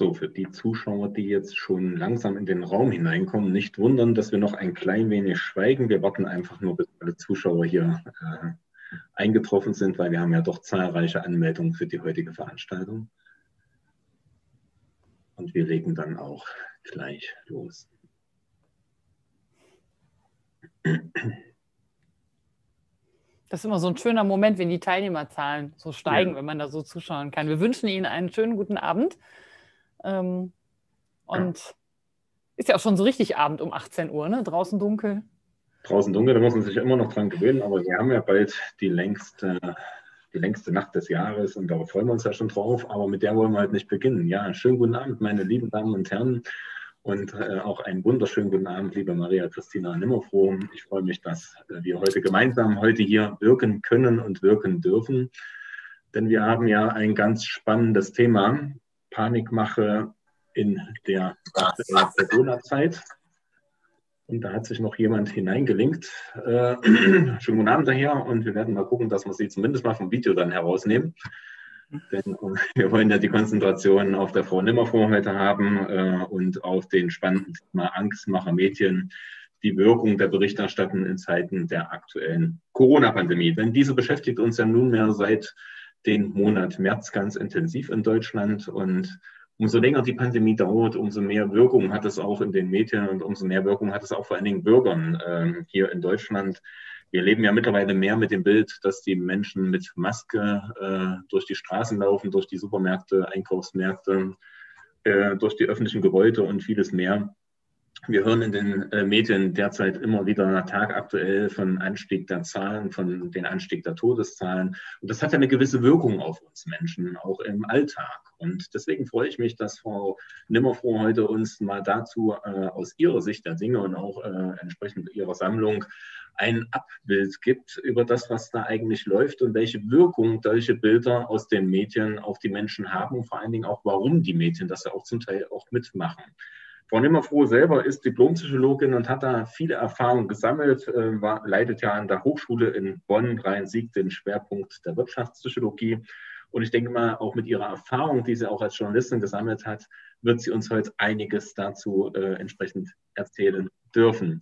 So, für die Zuschauer, die jetzt schon langsam in den Raum hineinkommen, nicht wundern, dass wir noch ein klein wenig schweigen. Wir warten einfach nur, bis alle Zuschauer hier äh, eingetroffen sind, weil wir haben ja doch zahlreiche Anmeldungen für die heutige Veranstaltung. Und wir legen dann auch gleich los. Das ist immer so ein schöner Moment, wenn die Teilnehmerzahlen so steigen, ja. wenn man da so zuschauen kann. Wir wünschen Ihnen einen schönen guten Abend. Ähm, und ja. ist ja auch schon so richtig Abend um 18 Uhr, ne? Draußen dunkel. Draußen dunkel, da muss man sich immer noch dran gewöhnen, aber wir haben ja bald die längste, die längste Nacht des Jahres und darauf freuen wir uns ja schon drauf, aber mit der wollen wir halt nicht beginnen. Ja, schönen guten Abend, meine lieben Damen und Herren. Und äh, auch einen wunderschönen guten Abend, liebe Maria Christina Nimmerfroh. Ich freue mich, dass äh, wir heute gemeinsam heute hier wirken können und wirken dürfen. Denn wir haben ja ein ganz spannendes Thema, Panikmache in der Corona-Zeit. Und da hat sich noch jemand hineingelinkt. Äh, schönen guten Abend daher und wir werden mal gucken, dass wir sie zumindest mal vom Video dann herausnehmen. Denn äh, wir wollen ja die Konzentration auf der Frau Nimmerfroh heute haben äh, und auf den spannenden Thema Angstmacher Medien, die Wirkung der Berichterstattung in Zeiten der aktuellen Corona-Pandemie. Denn diese beschäftigt uns ja nunmehr seit den Monat März ganz intensiv in Deutschland. Und umso länger die Pandemie dauert, umso mehr Wirkung hat es auch in den Medien und umso mehr Wirkung hat es auch vor allen Dingen Bürgern äh, hier in Deutschland. Wir leben ja mittlerweile mehr mit dem Bild, dass die Menschen mit Maske äh, durch die Straßen laufen, durch die Supermärkte, Einkaufsmärkte, äh, durch die öffentlichen Gebäude und vieles mehr. Wir hören in den äh, Medien derzeit immer wieder tagaktuell von Anstieg der Zahlen, von den Anstieg der Todeszahlen. Und das hat ja eine gewisse Wirkung auf uns Menschen, auch im Alltag. Und deswegen freue ich mich, dass Frau Nimmerfroh heute uns mal dazu äh, aus ihrer Sicht der Dinge und auch äh, entsprechend ihrer Sammlung ein Abbild gibt über das, was da eigentlich läuft und welche Wirkung solche Bilder aus den Medien auf die Menschen haben und vor allen Dingen auch, warum die Medien das ja auch zum Teil auch mitmachen. Frau Nimmerfroh selber ist Diplompsychologin und hat da viele Erfahrungen gesammelt, äh, war, leitet ja an der Hochschule in Bonn-Rhein-Sieg den Schwerpunkt der Wirtschaftspsychologie. Und ich denke mal, auch mit ihrer Erfahrung, die sie auch als Journalistin gesammelt hat, wird sie uns heute einiges dazu äh, entsprechend erzählen dürfen.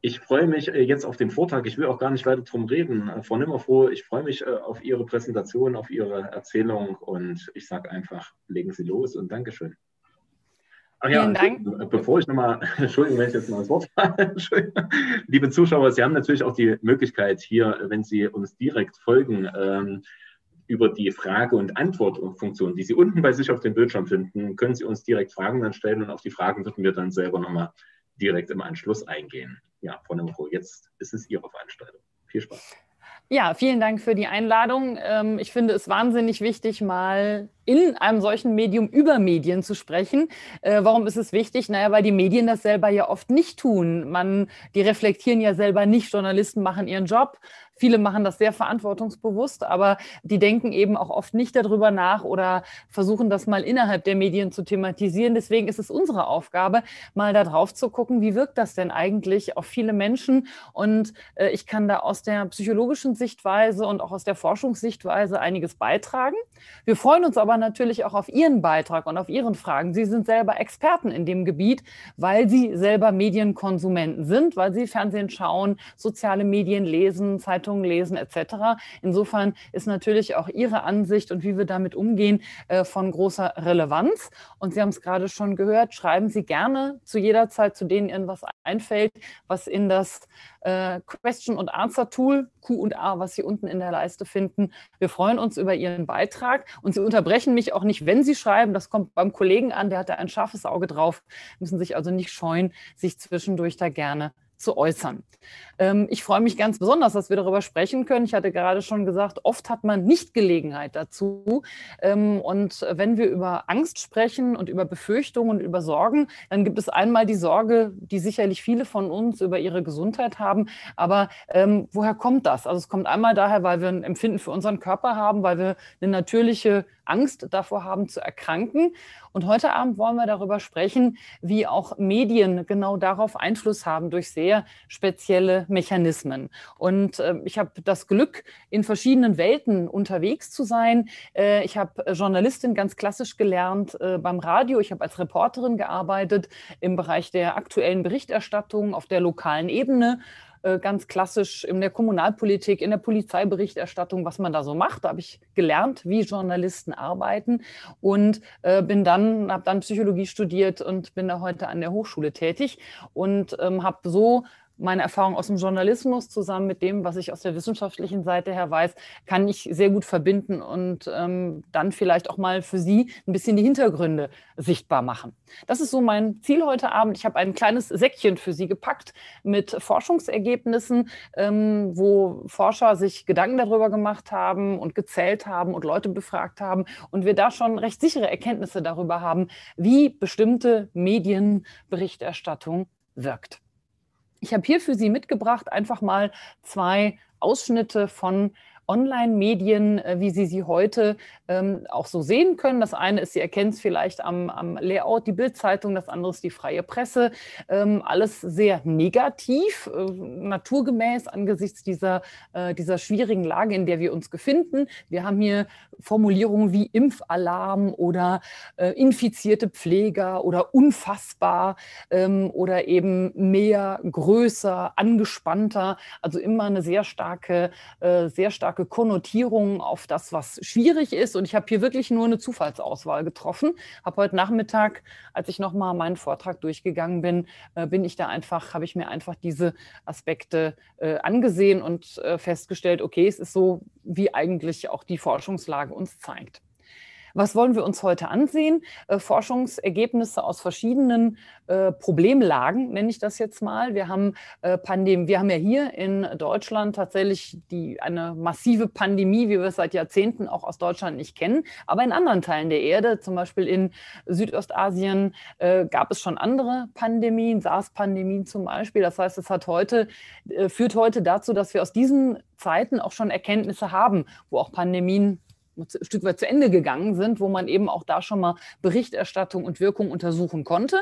Ich freue mich äh, jetzt auf den Vortrag. Ich will auch gar nicht weiter drum reden. Frau äh, Nimmerfroh, ich freue mich äh, auf Ihre Präsentation, auf Ihre Erzählung und ich sage einfach, legen Sie los und Dankeschön. Ach ja, äh, bevor ich nochmal, Entschuldigung, wenn ich jetzt mal das Wort falle, liebe Zuschauer, Sie haben natürlich auch die Möglichkeit hier, wenn Sie uns direkt folgen, ähm, über die Frage- und Antwortfunktion, die Sie unten bei sich auf dem Bildschirm finden, können Sie uns direkt Fragen dann stellen und auf die Fragen würden wir dann selber nochmal direkt im Anschluss eingehen. Ja, Frau Nemro, jetzt ist es Ihre Veranstaltung. Viel Spaß. Ja, vielen Dank für die Einladung. Ähm, ich finde es wahnsinnig wichtig, mal in einem solchen Medium über Medien zu sprechen. Äh, warum ist es wichtig? Naja, weil die Medien das selber ja oft nicht tun. Man, die reflektieren ja selber nicht. Journalisten machen ihren Job. Viele machen das sehr verantwortungsbewusst, aber die denken eben auch oft nicht darüber nach oder versuchen das mal innerhalb der Medien zu thematisieren. Deswegen ist es unsere Aufgabe, mal da drauf zu gucken, wie wirkt das denn eigentlich auf viele Menschen. Und äh, ich kann da aus der psychologischen Sichtweise und auch aus der Forschungssichtweise einiges beitragen. Wir freuen uns aber aber natürlich auch auf Ihren Beitrag und auf Ihren Fragen. Sie sind selber Experten in dem Gebiet, weil Sie selber Medienkonsumenten sind, weil Sie Fernsehen schauen, soziale Medien lesen, Zeitungen lesen etc. Insofern ist natürlich auch Ihre Ansicht und wie wir damit umgehen äh, von großer Relevanz. Und Sie haben es gerade schon gehört, schreiben Sie gerne zu jeder Zeit, zu denen Ihnen was einfällt, was in das äh, Question- und Answer-Tool, Q und A, was Sie unten in der Leiste finden. Wir freuen uns über Ihren Beitrag und Sie unterbrechen unterbrechen mich auch nicht, wenn sie schreiben. Das kommt beim Kollegen an, der hat da ein scharfes Auge drauf. Müssen sich also nicht scheuen, sich zwischendurch da gerne zu äußern. Ähm, ich freue mich ganz besonders, dass wir darüber sprechen können. Ich hatte gerade schon gesagt, oft hat man nicht Gelegenheit dazu. Ähm, und wenn wir über Angst sprechen und über Befürchtungen und über Sorgen, dann gibt es einmal die Sorge, die sicherlich viele von uns über ihre Gesundheit haben. Aber ähm, woher kommt das? Also es kommt einmal daher, weil wir ein Empfinden für unseren Körper haben, weil wir eine natürliche Angst davor haben zu erkranken. Und heute Abend wollen wir darüber sprechen, wie auch Medien genau darauf Einfluss haben durch sehr spezielle Mechanismen. Und äh, ich habe das Glück, in verschiedenen Welten unterwegs zu sein. Äh, ich habe Journalistin ganz klassisch gelernt äh, beim Radio. Ich habe als Reporterin gearbeitet im Bereich der aktuellen Berichterstattung auf der lokalen Ebene äh, ganz klassisch in der Kommunalpolitik, in der Polizeiberichterstattung, was man da so macht. Da habe ich gelernt, wie Journalisten arbeiten und äh, bin dann, habe dann Psychologie studiert und bin da heute an der Hochschule tätig und ähm, habe so meine Erfahrung aus dem Journalismus zusammen mit dem, was ich aus der wissenschaftlichen Seite her weiß, kann ich sehr gut verbinden und ähm, dann vielleicht auch mal für Sie ein bisschen die Hintergründe sichtbar machen. Das ist so mein Ziel heute Abend. Ich habe ein kleines Säckchen für Sie gepackt mit Forschungsergebnissen, ähm, wo Forscher sich Gedanken darüber gemacht haben und gezählt haben und Leute befragt haben und wir da schon recht sichere Erkenntnisse darüber haben, wie bestimmte Medienberichterstattung wirkt. Ich habe hier für Sie mitgebracht einfach mal zwei Ausschnitte von Online-Medien, äh, wie Sie sie heute ähm, auch so sehen können. Das eine ist, Sie erkennen es vielleicht am, am Layout, die Bildzeitung, das andere ist die freie Presse. Ähm, alles sehr negativ, äh, naturgemäß angesichts dieser, äh, dieser schwierigen Lage, in der wir uns befinden. Wir haben hier Formulierungen wie Impfalarm oder äh, infizierte Pfleger oder unfassbar ähm, oder eben mehr, größer, angespannter. Also immer eine sehr starke, äh, sehr starke starke Konnotierungen auf das, was schwierig ist. Und ich habe hier wirklich nur eine Zufallsauswahl getroffen. Habe heute Nachmittag, als ich nochmal meinen Vortrag durchgegangen bin, äh, bin ich da einfach, habe ich mir einfach diese Aspekte äh, angesehen und äh, festgestellt, okay, es ist so, wie eigentlich auch die Forschungslage uns zeigt. Was wollen wir uns heute ansehen? Äh, Forschungsergebnisse aus verschiedenen äh, Problemlagen, nenne ich das jetzt mal. Wir haben äh, Pandemie, wir haben ja hier in Deutschland tatsächlich die, eine massive Pandemie, wie wir es seit Jahrzehnten auch aus Deutschland nicht kennen. Aber in anderen Teilen der Erde, zum Beispiel in Südostasien, äh, gab es schon andere Pandemien, SARS-Pandemien zum Beispiel. Das heißt, es hat heute, äh, führt heute dazu, dass wir aus diesen Zeiten auch schon Erkenntnisse haben, wo auch Pandemien ein Stück weit zu Ende gegangen sind, wo man eben auch da schon mal Berichterstattung und Wirkung untersuchen konnte.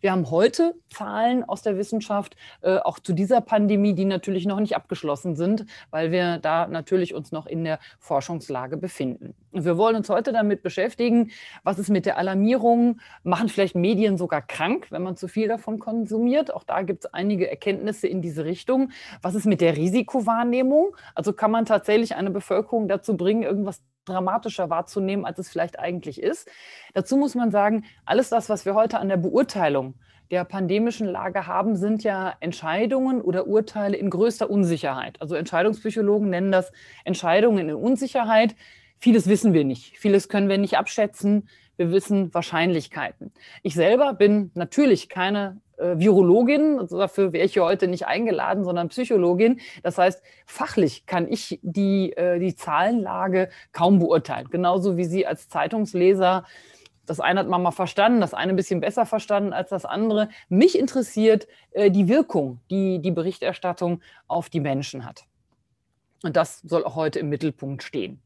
Wir haben heute Zahlen aus der Wissenschaft, äh, auch zu dieser Pandemie, die natürlich noch nicht abgeschlossen sind, weil wir da natürlich uns noch in der Forschungslage befinden. wir wollen uns heute damit beschäftigen, was ist mit der Alarmierung, machen vielleicht Medien sogar krank, wenn man zu viel davon konsumiert. Auch da gibt es einige Erkenntnisse in diese Richtung. Was ist mit der Risikowahrnehmung? Also kann man tatsächlich eine Bevölkerung dazu bringen, irgendwas dramatischer wahrzunehmen, als es vielleicht eigentlich ist. Dazu muss man sagen, alles das, was wir heute an der Beurteilung der pandemischen Lage haben, sind ja Entscheidungen oder Urteile in größter Unsicherheit. Also Entscheidungspsychologen nennen das Entscheidungen in Unsicherheit. Vieles wissen wir nicht, vieles können wir nicht abschätzen. Wir wissen Wahrscheinlichkeiten. Ich selber bin natürlich keine äh, Virologin, also dafür wäre ich hier heute nicht eingeladen, sondern Psychologin. Das heißt, fachlich kann ich die, äh, die Zahlenlage kaum beurteilen. Genauso wie Sie als Zeitungsleser das eine hat man mal verstanden, das eine ein bisschen besser verstanden als das andere. Mich interessiert äh, die Wirkung, die die Berichterstattung auf die Menschen hat. Und das soll auch heute im Mittelpunkt stehen.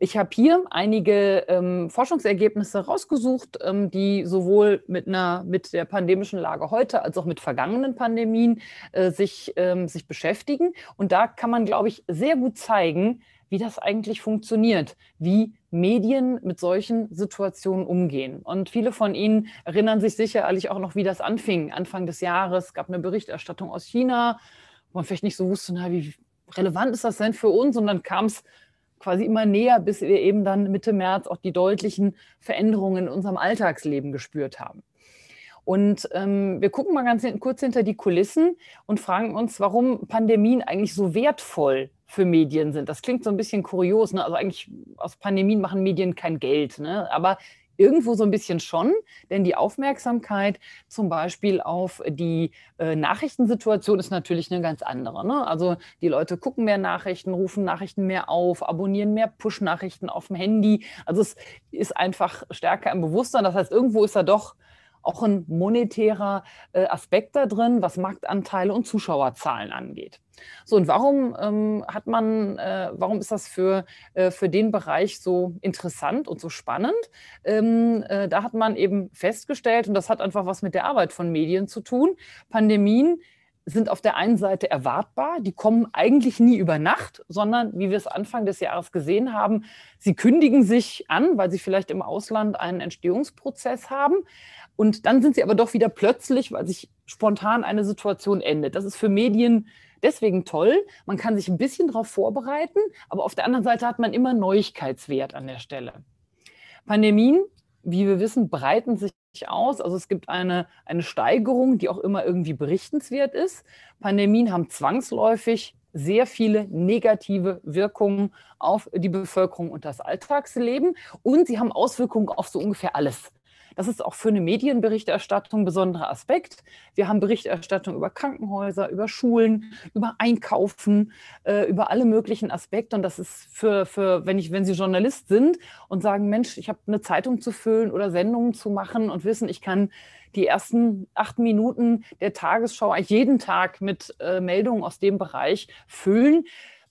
Ich habe hier einige ähm, Forschungsergebnisse rausgesucht, ähm, die sowohl mit, einer, mit der pandemischen Lage heute als auch mit vergangenen Pandemien äh, sich, ähm, sich beschäftigen. Und da kann man, glaube ich, sehr gut zeigen, wie das eigentlich funktioniert, wie Medien mit solchen Situationen umgehen. Und viele von Ihnen erinnern sich sicherlich auch noch, wie das anfing. Anfang des Jahres gab eine Berichterstattung aus China, wo man vielleicht nicht so wusste, na, wie relevant ist das denn für uns? Und dann kam es quasi immer näher, bis wir eben dann Mitte März auch die deutlichen Veränderungen in unserem Alltagsleben gespürt haben. Und ähm, wir gucken mal ganz kurz hinter die Kulissen und fragen uns, warum Pandemien eigentlich so wertvoll für Medien sind. Das klingt so ein bisschen kurios. Ne? Also eigentlich aus Pandemien machen Medien kein Geld. Ne? Aber Irgendwo so ein bisschen schon, denn die Aufmerksamkeit zum Beispiel auf die äh, Nachrichtensituation ist natürlich eine ganz andere. Ne? Also die Leute gucken mehr Nachrichten, rufen Nachrichten mehr auf, abonnieren mehr Push-Nachrichten auf dem Handy. Also es ist einfach stärker im Bewusstsein. Das heißt, irgendwo ist da doch auch ein monetärer äh, Aspekt da drin, was Marktanteile und Zuschauerzahlen angeht. So, und warum ähm, hat man, äh, warum ist das für, äh, für den Bereich so interessant und so spannend? Ähm, äh, da hat man eben festgestellt, und das hat einfach was mit der Arbeit von Medien zu tun, Pandemien sind auf der einen Seite erwartbar, die kommen eigentlich nie über Nacht, sondern wie wir es Anfang des Jahres gesehen haben, sie kündigen sich an, weil sie vielleicht im Ausland einen Entstehungsprozess haben und dann sind sie aber doch wieder plötzlich, weil sich spontan eine Situation endet. Das ist für Medien deswegen toll, man kann sich ein bisschen darauf vorbereiten, aber auf der anderen Seite hat man immer Neuigkeitswert an der Stelle. Pandemien wie wir wissen, breiten sich aus. Also es gibt eine, eine Steigerung, die auch immer irgendwie berichtenswert ist. Pandemien haben zwangsläufig sehr viele negative Wirkungen auf die Bevölkerung und das Alltagsleben. Und sie haben Auswirkungen auf so ungefähr alles. Das ist auch für eine Medienberichterstattung ein besonderer Aspekt. Wir haben Berichterstattung über Krankenhäuser, über Schulen, über Einkaufen, äh, über alle möglichen Aspekte. Und das ist für, für wenn, ich, wenn Sie Journalist sind und sagen, Mensch, ich habe eine Zeitung zu füllen oder Sendungen zu machen und wissen, ich kann die ersten acht Minuten der Tagesschau jeden Tag mit äh, Meldungen aus dem Bereich füllen,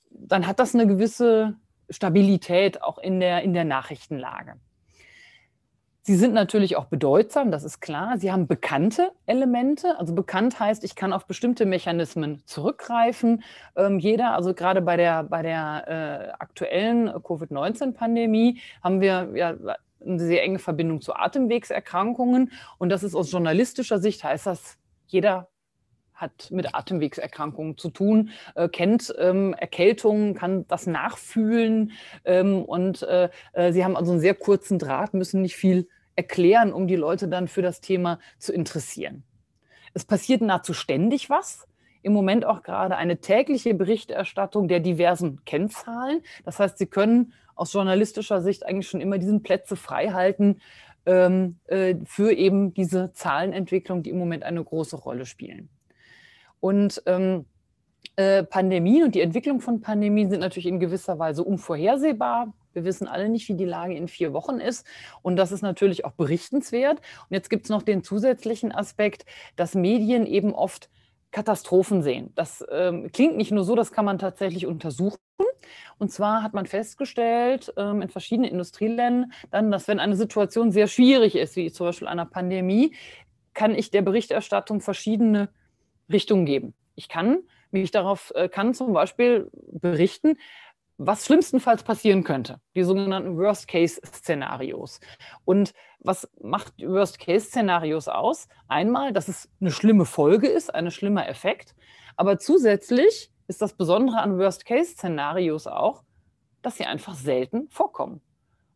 dann hat das eine gewisse Stabilität auch in der, in der Nachrichtenlage. Sie sind natürlich auch bedeutsam, das ist klar. Sie haben bekannte Elemente. Also bekannt heißt, ich kann auf bestimmte Mechanismen zurückgreifen. Ähm, jeder, also gerade bei der, bei der äh, aktuellen Covid-19-Pandemie, haben wir ja eine sehr enge Verbindung zu Atemwegserkrankungen. Und das ist aus journalistischer Sicht, heißt das, jeder hat mit Atemwegserkrankungen zu tun, äh, kennt ähm, Erkältungen, kann das nachfühlen ähm, und äh, äh, sie haben also einen sehr kurzen Draht, müssen nicht viel erklären, um die Leute dann für das Thema zu interessieren. Es passiert nahezu ständig was. Im Moment auch gerade eine tägliche Berichterstattung der diversen Kennzahlen. Das heißt, Sie können aus journalistischer Sicht eigentlich schon immer diesen Plätze frei halten ähm, äh, für eben diese Zahlenentwicklung, die im Moment eine große Rolle spielen. Und ähm, äh, Pandemien und die Entwicklung von Pandemien sind natürlich in gewisser Weise unvorhersehbar. Wir wissen alle nicht, wie die Lage in vier Wochen ist. Und das ist natürlich auch berichtenswert. Und jetzt gibt es noch den zusätzlichen Aspekt, dass Medien eben oft Katastrophen sehen. Das ähm, klingt nicht nur so, das kann man tatsächlich untersuchen. Und zwar hat man festgestellt ähm, in verschiedenen Industrieländern, dann, dass wenn eine Situation sehr schwierig ist, wie zum Beispiel einer Pandemie, kann ich der Berichterstattung verschiedene Richtungen geben. Ich kann mich darauf, äh, kann zum Beispiel berichten, was schlimmstenfalls passieren könnte, die sogenannten Worst-Case-Szenarios. Und was macht Worst-Case-Szenarios aus? Einmal, dass es eine schlimme Folge ist, ein schlimmer Effekt, aber zusätzlich ist das Besondere an Worst-Case-Szenarios auch, dass sie einfach selten vorkommen.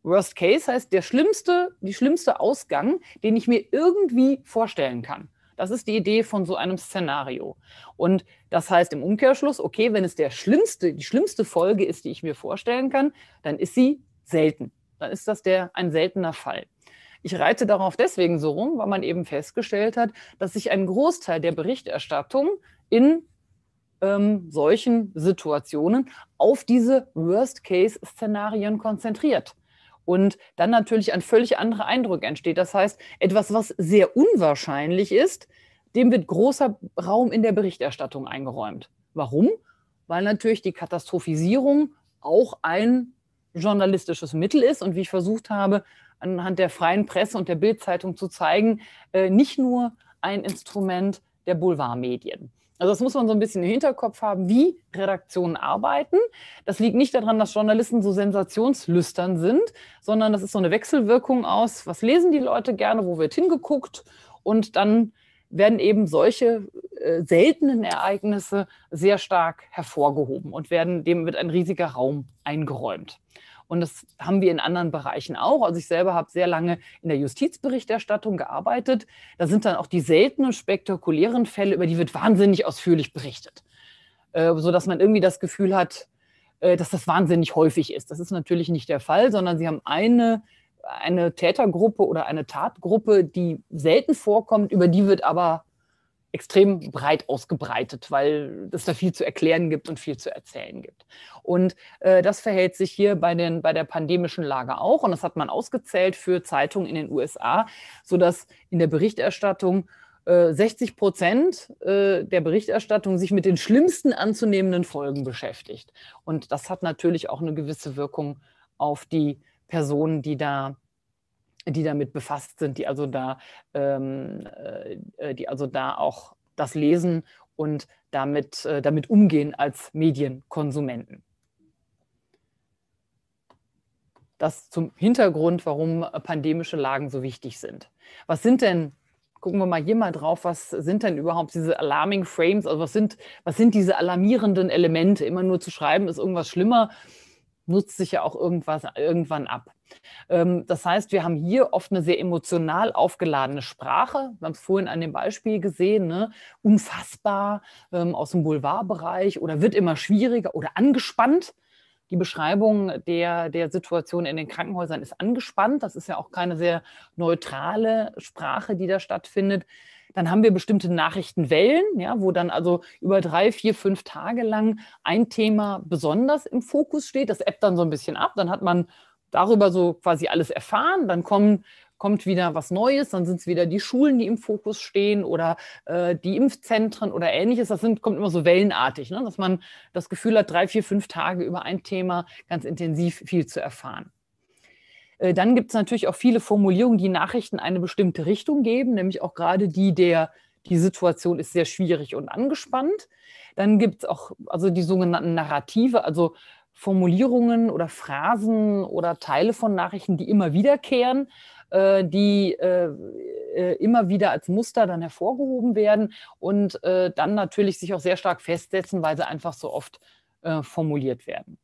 Worst Case heißt der schlimmste, die schlimmste Ausgang, den ich mir irgendwie vorstellen kann. Das ist die Idee von so einem Szenario. Und das heißt im Umkehrschluss, okay, wenn es der schlimmste, die schlimmste Folge ist, die ich mir vorstellen kann, dann ist sie selten. Dann ist das der, ein seltener Fall. Ich reite darauf deswegen so rum, weil man eben festgestellt hat, dass sich ein Großteil der Berichterstattung in ähm, solchen Situationen auf diese Worst-Case-Szenarien konzentriert. Und dann natürlich ein völlig anderer Eindruck entsteht. Das heißt, etwas, was sehr unwahrscheinlich ist, dem wird großer Raum in der Berichterstattung eingeräumt. Warum? Weil natürlich die Katastrophisierung auch ein journalistisches Mittel ist und wie ich versucht habe, anhand der freien Presse und der Bildzeitung zu zeigen, äh, nicht nur ein Instrument der Boulevardmedien. Also das muss man so ein bisschen im Hinterkopf haben, wie Redaktionen arbeiten. Das liegt nicht daran, dass Journalisten so sensationslüstern sind, sondern das ist so eine Wechselwirkung aus, was lesen die Leute gerne, wo wird hingeguckt und dann werden eben solche äh, seltenen Ereignisse sehr stark hervorgehoben und werden dem wird ein riesiger Raum eingeräumt. Und das haben wir in anderen Bereichen auch. Also ich selber habe sehr lange in der Justizberichterstattung gearbeitet. Da sind dann auch die seltenen, spektakulären Fälle, über die wird wahnsinnig ausführlich berichtet, äh, sodass man irgendwie das Gefühl hat, äh, dass das wahnsinnig häufig ist. Das ist natürlich nicht der Fall, sondern sie haben eine eine Tätergruppe oder eine Tatgruppe, die selten vorkommt, über die wird aber extrem breit ausgebreitet, weil es da viel zu erklären gibt und viel zu erzählen gibt. Und äh, das verhält sich hier bei, den, bei der pandemischen Lage auch. Und das hat man ausgezählt für Zeitungen in den USA, sodass in der Berichterstattung 60 äh, Prozent äh, der Berichterstattung sich mit den schlimmsten anzunehmenden Folgen beschäftigt. Und das hat natürlich auch eine gewisse Wirkung auf die Personen, die da die damit befasst sind, die also da, ähm, äh, äh, die also da auch das lesen und damit, äh, damit umgehen als Medienkonsumenten. Das zum Hintergrund, warum pandemische Lagen so wichtig sind. Was sind denn, gucken wir mal hier mal drauf, was sind denn überhaupt diese Alarming Frames, also was sind, was sind diese alarmierenden Elemente? Immer nur zu schreiben, ist irgendwas schlimmer nutzt sich ja auch irgendwas, irgendwann ab. Ähm, das heißt, wir haben hier oft eine sehr emotional aufgeladene Sprache. Wir haben es vorhin an dem Beispiel gesehen, ne? unfassbar ähm, aus dem Boulevardbereich oder wird immer schwieriger oder angespannt. Die Beschreibung der, der Situation in den Krankenhäusern ist angespannt. Das ist ja auch keine sehr neutrale Sprache, die da stattfindet. Dann haben wir bestimmte Nachrichtenwellen, ja, wo dann also über drei, vier, fünf Tage lang ein Thema besonders im Fokus steht. Das ebbt dann so ein bisschen ab. Dann hat man darüber so quasi alles erfahren. Dann kommen kommt wieder was Neues, dann sind es wieder die Schulen, die im Fokus stehen oder äh, die Impfzentren oder ähnliches. Das sind, kommt immer so wellenartig, ne? dass man das Gefühl hat, drei, vier, fünf Tage über ein Thema ganz intensiv viel zu erfahren. Äh, dann gibt es natürlich auch viele Formulierungen, die Nachrichten eine bestimmte Richtung geben, nämlich auch gerade die der, die Situation ist sehr schwierig und angespannt. Dann gibt es auch also die sogenannten Narrative, also Formulierungen oder Phrasen oder Teile von Nachrichten, die immer wiederkehren, äh, die äh, immer wieder als Muster dann hervorgehoben werden und dann natürlich sich auch sehr stark festsetzen, weil sie einfach so oft formuliert werden.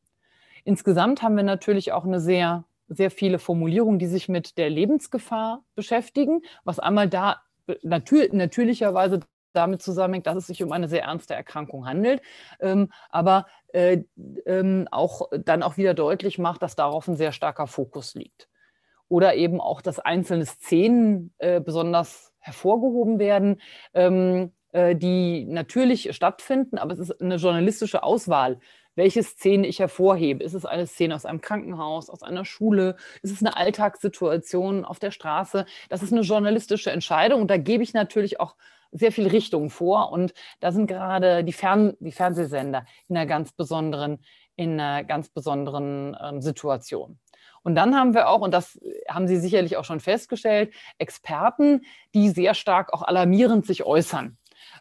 Insgesamt haben wir natürlich auch eine sehr sehr viele Formulierungen, die sich mit der Lebensgefahr beschäftigen, was einmal da äh, natür natürlicherweise damit zusammenhängt, dass es sich um eine sehr ernste Erkrankung handelt, ähm, aber äh, ähm, auch dann auch wieder deutlich macht, dass darauf ein sehr starker Fokus liegt. Oder eben auch, dass einzelne Szenen äh, besonders hervorgehoben werden, ähm, äh, die natürlich stattfinden, aber es ist eine journalistische Auswahl, welche Szene ich hervorhebe. Ist es eine Szene aus einem Krankenhaus, aus einer Schule? Ist es eine Alltagssituation auf der Straße? Das ist eine journalistische Entscheidung und da gebe ich natürlich auch sehr viel Richtung vor. Und da sind gerade die, Fern die Fernsehsender in einer ganz besonderen, in einer ganz besonderen ähm, Situation. Und dann haben wir auch, und das haben Sie sicherlich auch schon festgestellt, Experten, die sehr stark auch alarmierend sich äußern.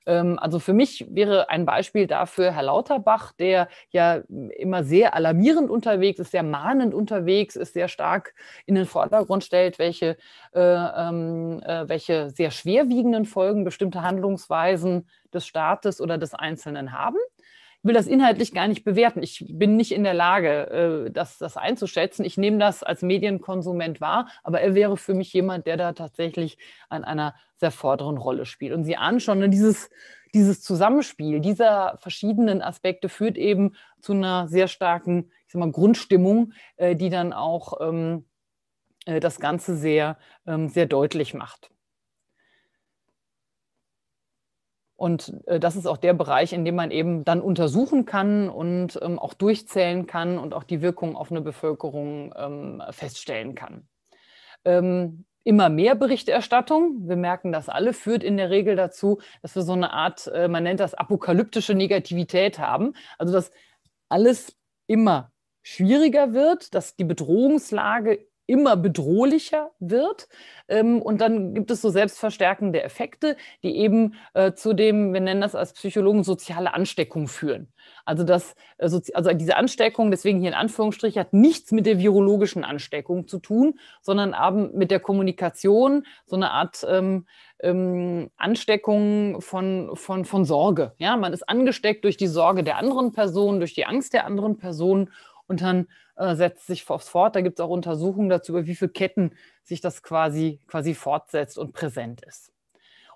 Ähm, also für mich wäre ein Beispiel dafür Herr Lauterbach, der ja immer sehr alarmierend unterwegs ist, sehr mahnend unterwegs ist, sehr stark in den Vordergrund stellt, welche, äh, ähm, äh, welche sehr schwerwiegenden Folgen bestimmte Handlungsweisen des Staates oder des Einzelnen haben will das inhaltlich gar nicht bewerten. Ich bin nicht in der Lage, äh, das, das einzuschätzen. Ich nehme das als Medienkonsument wahr, aber er wäre für mich jemand, der da tatsächlich an einer sehr vorderen Rolle spielt. Und Sie ahnen schon, ne, dieses, dieses Zusammenspiel dieser verschiedenen Aspekte führt eben zu einer sehr starken ich sag mal, Grundstimmung, äh, die dann auch ähm, äh, das Ganze sehr, ähm, sehr deutlich macht. Und äh, das ist auch der Bereich, in dem man eben dann untersuchen kann und ähm, auch durchzählen kann und auch die Wirkung auf eine Bevölkerung ähm, feststellen kann. Ähm, immer mehr Berichterstattung, wir merken das alle, führt in der Regel dazu, dass wir so eine Art, äh, man nennt das apokalyptische Negativität haben. Also dass alles immer schwieriger wird, dass die Bedrohungslage immer bedrohlicher wird. Ähm, und dann gibt es so selbstverstärkende Effekte, die eben äh, zu dem, wir nennen das als Psychologen, soziale Ansteckung führen. Also, das, äh, also diese Ansteckung, deswegen hier in Anführungsstrich, hat nichts mit der virologischen Ansteckung zu tun, sondern eben mit der Kommunikation, so eine Art ähm, ähm, Ansteckung von, von, von Sorge. Ja, man ist angesteckt durch die Sorge der anderen Person, durch die Angst der anderen Personen und dann äh, setzt sich fort. Da gibt es auch Untersuchungen dazu, über wie viele Ketten sich das quasi, quasi fortsetzt und präsent ist.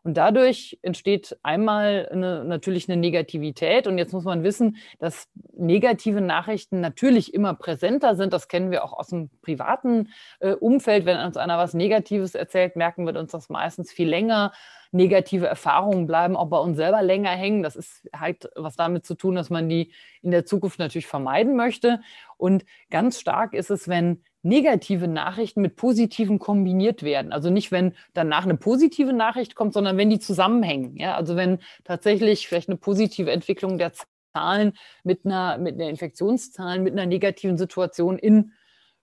Und dadurch entsteht einmal eine, natürlich eine Negativität. Und jetzt muss man wissen, dass negative Nachrichten natürlich immer präsenter sind. Das kennen wir auch aus dem privaten äh, Umfeld. Wenn uns einer was Negatives erzählt, merken wir uns das meistens viel länger negative Erfahrungen bleiben auch bei uns selber länger hängen. Das ist halt was damit zu tun, dass man die in der Zukunft natürlich vermeiden möchte. Und ganz stark ist es, wenn negative Nachrichten mit positiven kombiniert werden. Also nicht, wenn danach eine positive Nachricht kommt, sondern wenn die zusammenhängen. Ja? Also wenn tatsächlich vielleicht eine positive Entwicklung der Zahlen mit einer, mit einer Infektionszahlen, mit einer negativen Situation in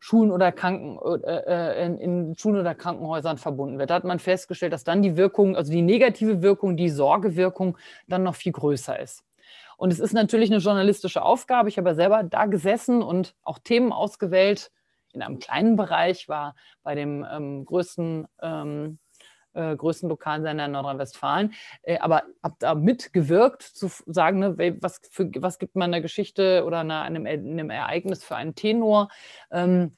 Schulen oder Kranken, äh, äh, in, in, Schulen oder Krankenhäusern verbunden wird. Da hat man festgestellt, dass dann die Wirkung, also die negative Wirkung, die Sorgewirkung dann noch viel größer ist. Und es ist natürlich eine journalistische Aufgabe. Ich habe selber da gesessen und auch Themen ausgewählt, in einem kleinen Bereich war, bei dem ähm, größten, ähm, äh, größten Lokalsender in Nordrhein-Westfalen. Äh, aber habe da mitgewirkt, zu sagen, ne, was, für, was gibt man einer Geschichte oder einer, einem, einem Ereignis für einen Tenor? Ähm,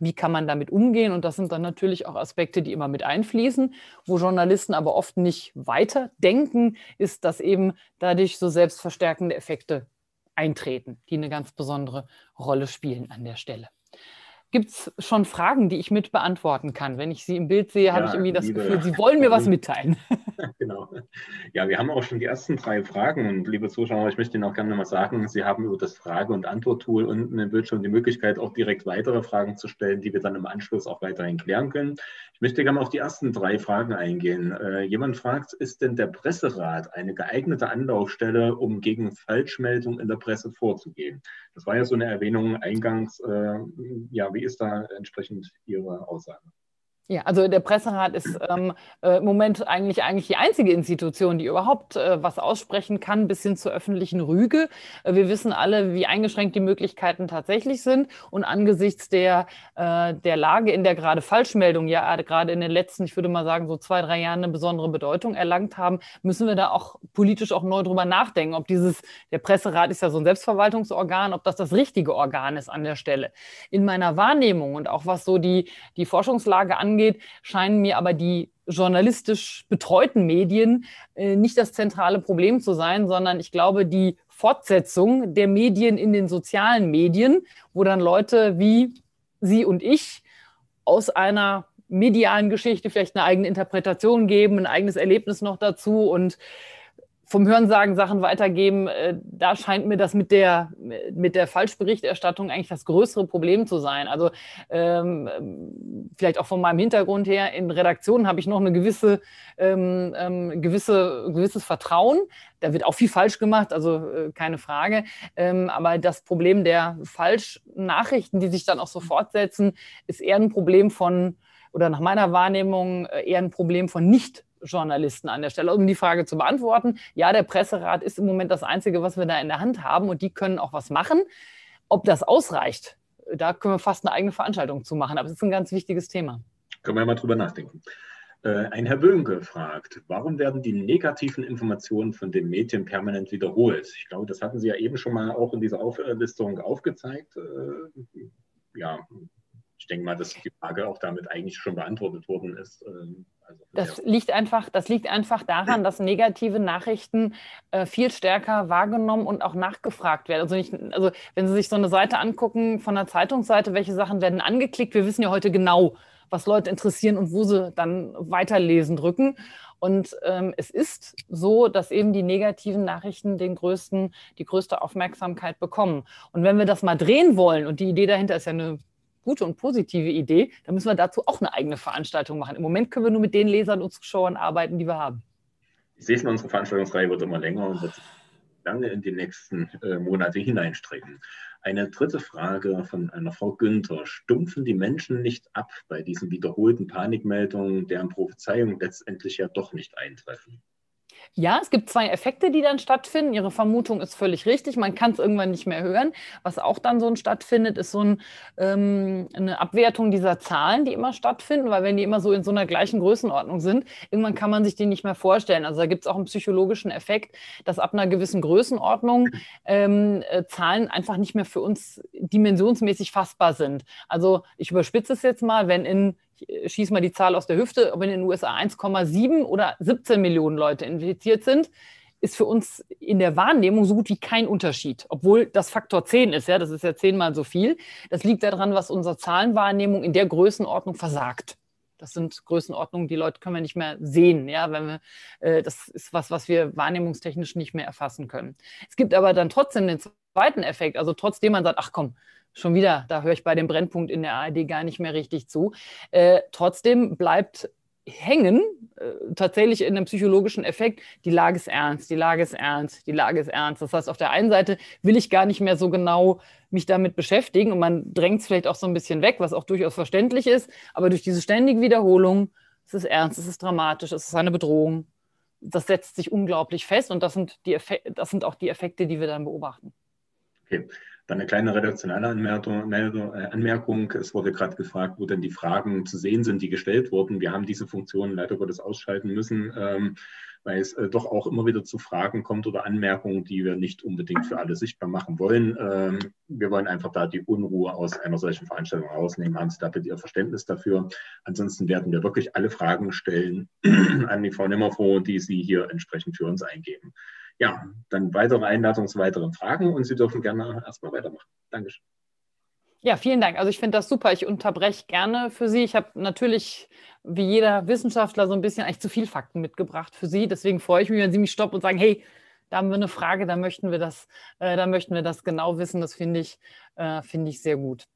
wie kann man damit umgehen? Und das sind dann natürlich auch Aspekte, die immer mit einfließen. Wo Journalisten aber oft nicht weiter denken, ist, dass eben dadurch so selbstverstärkende Effekte eintreten, die eine ganz besondere Rolle spielen an der Stelle gibt es schon Fragen, die ich mit beantworten kann. Wenn ich sie im Bild sehe, ja, habe ich irgendwie das liebe, Gefühl, sie wollen mir was mitteilen. genau. Ja, wir haben auch schon die ersten drei Fragen. Und liebe Zuschauer, ich möchte Ihnen auch gerne nochmal sagen, Sie haben über das Frage- und Antwort-Tool unten im Bildschirm die Möglichkeit, auch direkt weitere Fragen zu stellen, die wir dann im Anschluss auch weiterhin klären können. Ich möchte gerne auf die ersten drei Fragen eingehen. Äh, jemand fragt, ist denn der Presserat eine geeignete Anlaufstelle, um gegen Falschmeldungen in der Presse vorzugehen? Das war ja so eine Erwähnung eingangs, äh, ja, wie ist da entsprechend Ihre Aussage? Ja, also der Presserat ist ähm, äh, im Moment eigentlich, eigentlich die einzige Institution, die überhaupt äh, was aussprechen kann, bis hin zur öffentlichen Rüge. Äh, wir wissen alle, wie eingeschränkt die Möglichkeiten tatsächlich sind. Und angesichts der, äh, der Lage, in der gerade Falschmeldungen ja äh, gerade in den letzten, ich würde mal sagen, so zwei, drei Jahren eine besondere Bedeutung erlangt haben, müssen wir da auch politisch auch neu drüber nachdenken, ob dieses, der Presserat ist ja so ein Selbstverwaltungsorgan, ob das das richtige Organ ist an der Stelle. In meiner Wahrnehmung und auch was so die, die Forschungslage angeht, angeht, scheinen mir aber die journalistisch betreuten Medien äh, nicht das zentrale Problem zu sein, sondern ich glaube, die Fortsetzung der Medien in den sozialen Medien, wo dann Leute wie Sie und ich aus einer medialen Geschichte vielleicht eine eigene Interpretation geben, ein eigenes Erlebnis noch dazu und vom Hörensagen Sachen weitergeben, äh, da scheint mir das mit der, mit der Falschberichterstattung eigentlich das größere Problem zu sein. Also ähm, vielleicht auch von meinem Hintergrund her, in Redaktionen habe ich noch eine gewisse, ähm, ähm gewisse, gewisses Vertrauen. Da wird auch viel falsch gemacht, also äh, keine Frage. Ähm, aber das Problem der Falschnachrichten, die sich dann auch so mhm. fortsetzen, ist eher ein Problem von, oder nach meiner Wahrnehmung, äh, eher ein Problem von nicht Journalisten an der Stelle. Um die Frage zu beantworten, ja, der Presserat ist im Moment das Einzige, was wir da in der Hand haben und die können auch was machen. Ob das ausreicht, da können wir fast eine eigene Veranstaltung zu machen, aber es ist ein ganz wichtiges Thema. Können wir mal drüber nachdenken. Äh, ein Herr Böhnke fragt, warum werden die negativen Informationen von den Medien permanent wiederholt? Ich glaube, das hatten Sie ja eben schon mal auch in dieser Auflistung aufgezeigt. Äh, ja, ich denke mal, dass die Frage auch damit eigentlich schon beantwortet worden ist. Ähm, also das, liegt einfach, das liegt einfach daran, dass negative Nachrichten äh, viel stärker wahrgenommen und auch nachgefragt werden. Also, nicht, also wenn Sie sich so eine Seite angucken von der Zeitungsseite, welche Sachen werden angeklickt, wir wissen ja heute genau, was Leute interessieren und wo sie dann weiterlesen drücken. Und ähm, es ist so, dass eben die negativen Nachrichten den größten, die größte Aufmerksamkeit bekommen. Und wenn wir das mal drehen wollen, und die Idee dahinter ist ja eine gute und positive Idee. dann müssen wir dazu auch eine eigene Veranstaltung machen. Im Moment können wir nur mit den Lesern und Zuschauern arbeiten, die wir haben. Ich sehe schon, unsere Veranstaltungsreihe wird immer länger und wird lange in die nächsten äh, Monate hineinstrecken. Eine dritte Frage von einer Frau Günther. Stumpfen die Menschen nicht ab bei diesen wiederholten Panikmeldungen, deren Prophezeiungen letztendlich ja doch nicht eintreffen? Ja, es gibt zwei Effekte, die dann stattfinden. Ihre Vermutung ist völlig richtig. Man kann es irgendwann nicht mehr hören. Was auch dann so stattfindet, ist so ein, ähm, eine Abwertung dieser Zahlen, die immer stattfinden, weil wenn die immer so in so einer gleichen Größenordnung sind, irgendwann kann man sich die nicht mehr vorstellen. Also da gibt es auch einen psychologischen Effekt, dass ab einer gewissen Größenordnung ähm, äh, Zahlen einfach nicht mehr für uns dimensionsmäßig fassbar sind. Also ich überspitze es jetzt mal, wenn in ich äh, schieße mal die Zahl aus der Hüfte, ob in den USA 1,7 oder 17 Millionen Leute infiziert sind, ist für uns in der Wahrnehmung so gut wie kein Unterschied, obwohl das Faktor 10 ist, ja, das ist ja zehnmal so viel. Das liegt daran, was unsere Zahlenwahrnehmung in der Größenordnung versagt. Das sind Größenordnungen, die Leute können wir nicht mehr sehen. Ja, wenn wir, äh, das ist was, was wir wahrnehmungstechnisch nicht mehr erfassen können. Es gibt aber dann trotzdem den zweiten Effekt. Also trotzdem man sagt, ach komm, schon wieder, da höre ich bei dem Brennpunkt in der ARD gar nicht mehr richtig zu. Äh, trotzdem bleibt hängen, äh, tatsächlich in einem psychologischen Effekt, die Lage ist ernst, die Lage ist ernst, die Lage ist ernst. Das heißt, auf der einen Seite will ich gar nicht mehr so genau mich damit beschäftigen und man drängt es vielleicht auch so ein bisschen weg, was auch durchaus verständlich ist, aber durch diese ständige Wiederholung, es ist ernst, es ist dramatisch, es ist eine Bedrohung, das setzt sich unglaublich fest und das sind, die Effek das sind auch die Effekte, die wir dann beobachten. Okay. Dann eine kleine redaktionelle Anmerkung. Äh, Anmerkung. Es wurde gerade gefragt, wo denn die Fragen zu sehen sind, die gestellt wurden. Wir haben diese Funktion leider Gottes ausschalten müssen, ähm, weil es äh, doch auch immer wieder zu Fragen kommt oder Anmerkungen, die wir nicht unbedingt für alle sichtbar machen wollen. Ähm, wir wollen einfach da die Unruhe aus einer solchen Veranstaltung rausnehmen. Haben Sie da bitte Ihr Verständnis dafür? Ansonsten werden wir wirklich alle Fragen stellen an die Frau Nimmerfroh, die Sie hier entsprechend für uns eingeben ja, dann weitere Einladungen zu weiteren Fragen und Sie dürfen gerne erstmal weitermachen. Dankeschön. Ja, vielen Dank. Also ich finde das super. Ich unterbreche gerne für Sie. Ich habe natürlich, wie jeder Wissenschaftler, so ein bisschen eigentlich zu viel Fakten mitgebracht für Sie. Deswegen freue ich mich, wenn Sie mich stoppen und sagen, hey, da haben wir eine Frage, da möchten wir das, äh, da möchten wir das genau wissen. Das finde ich, äh, finde ich sehr gut.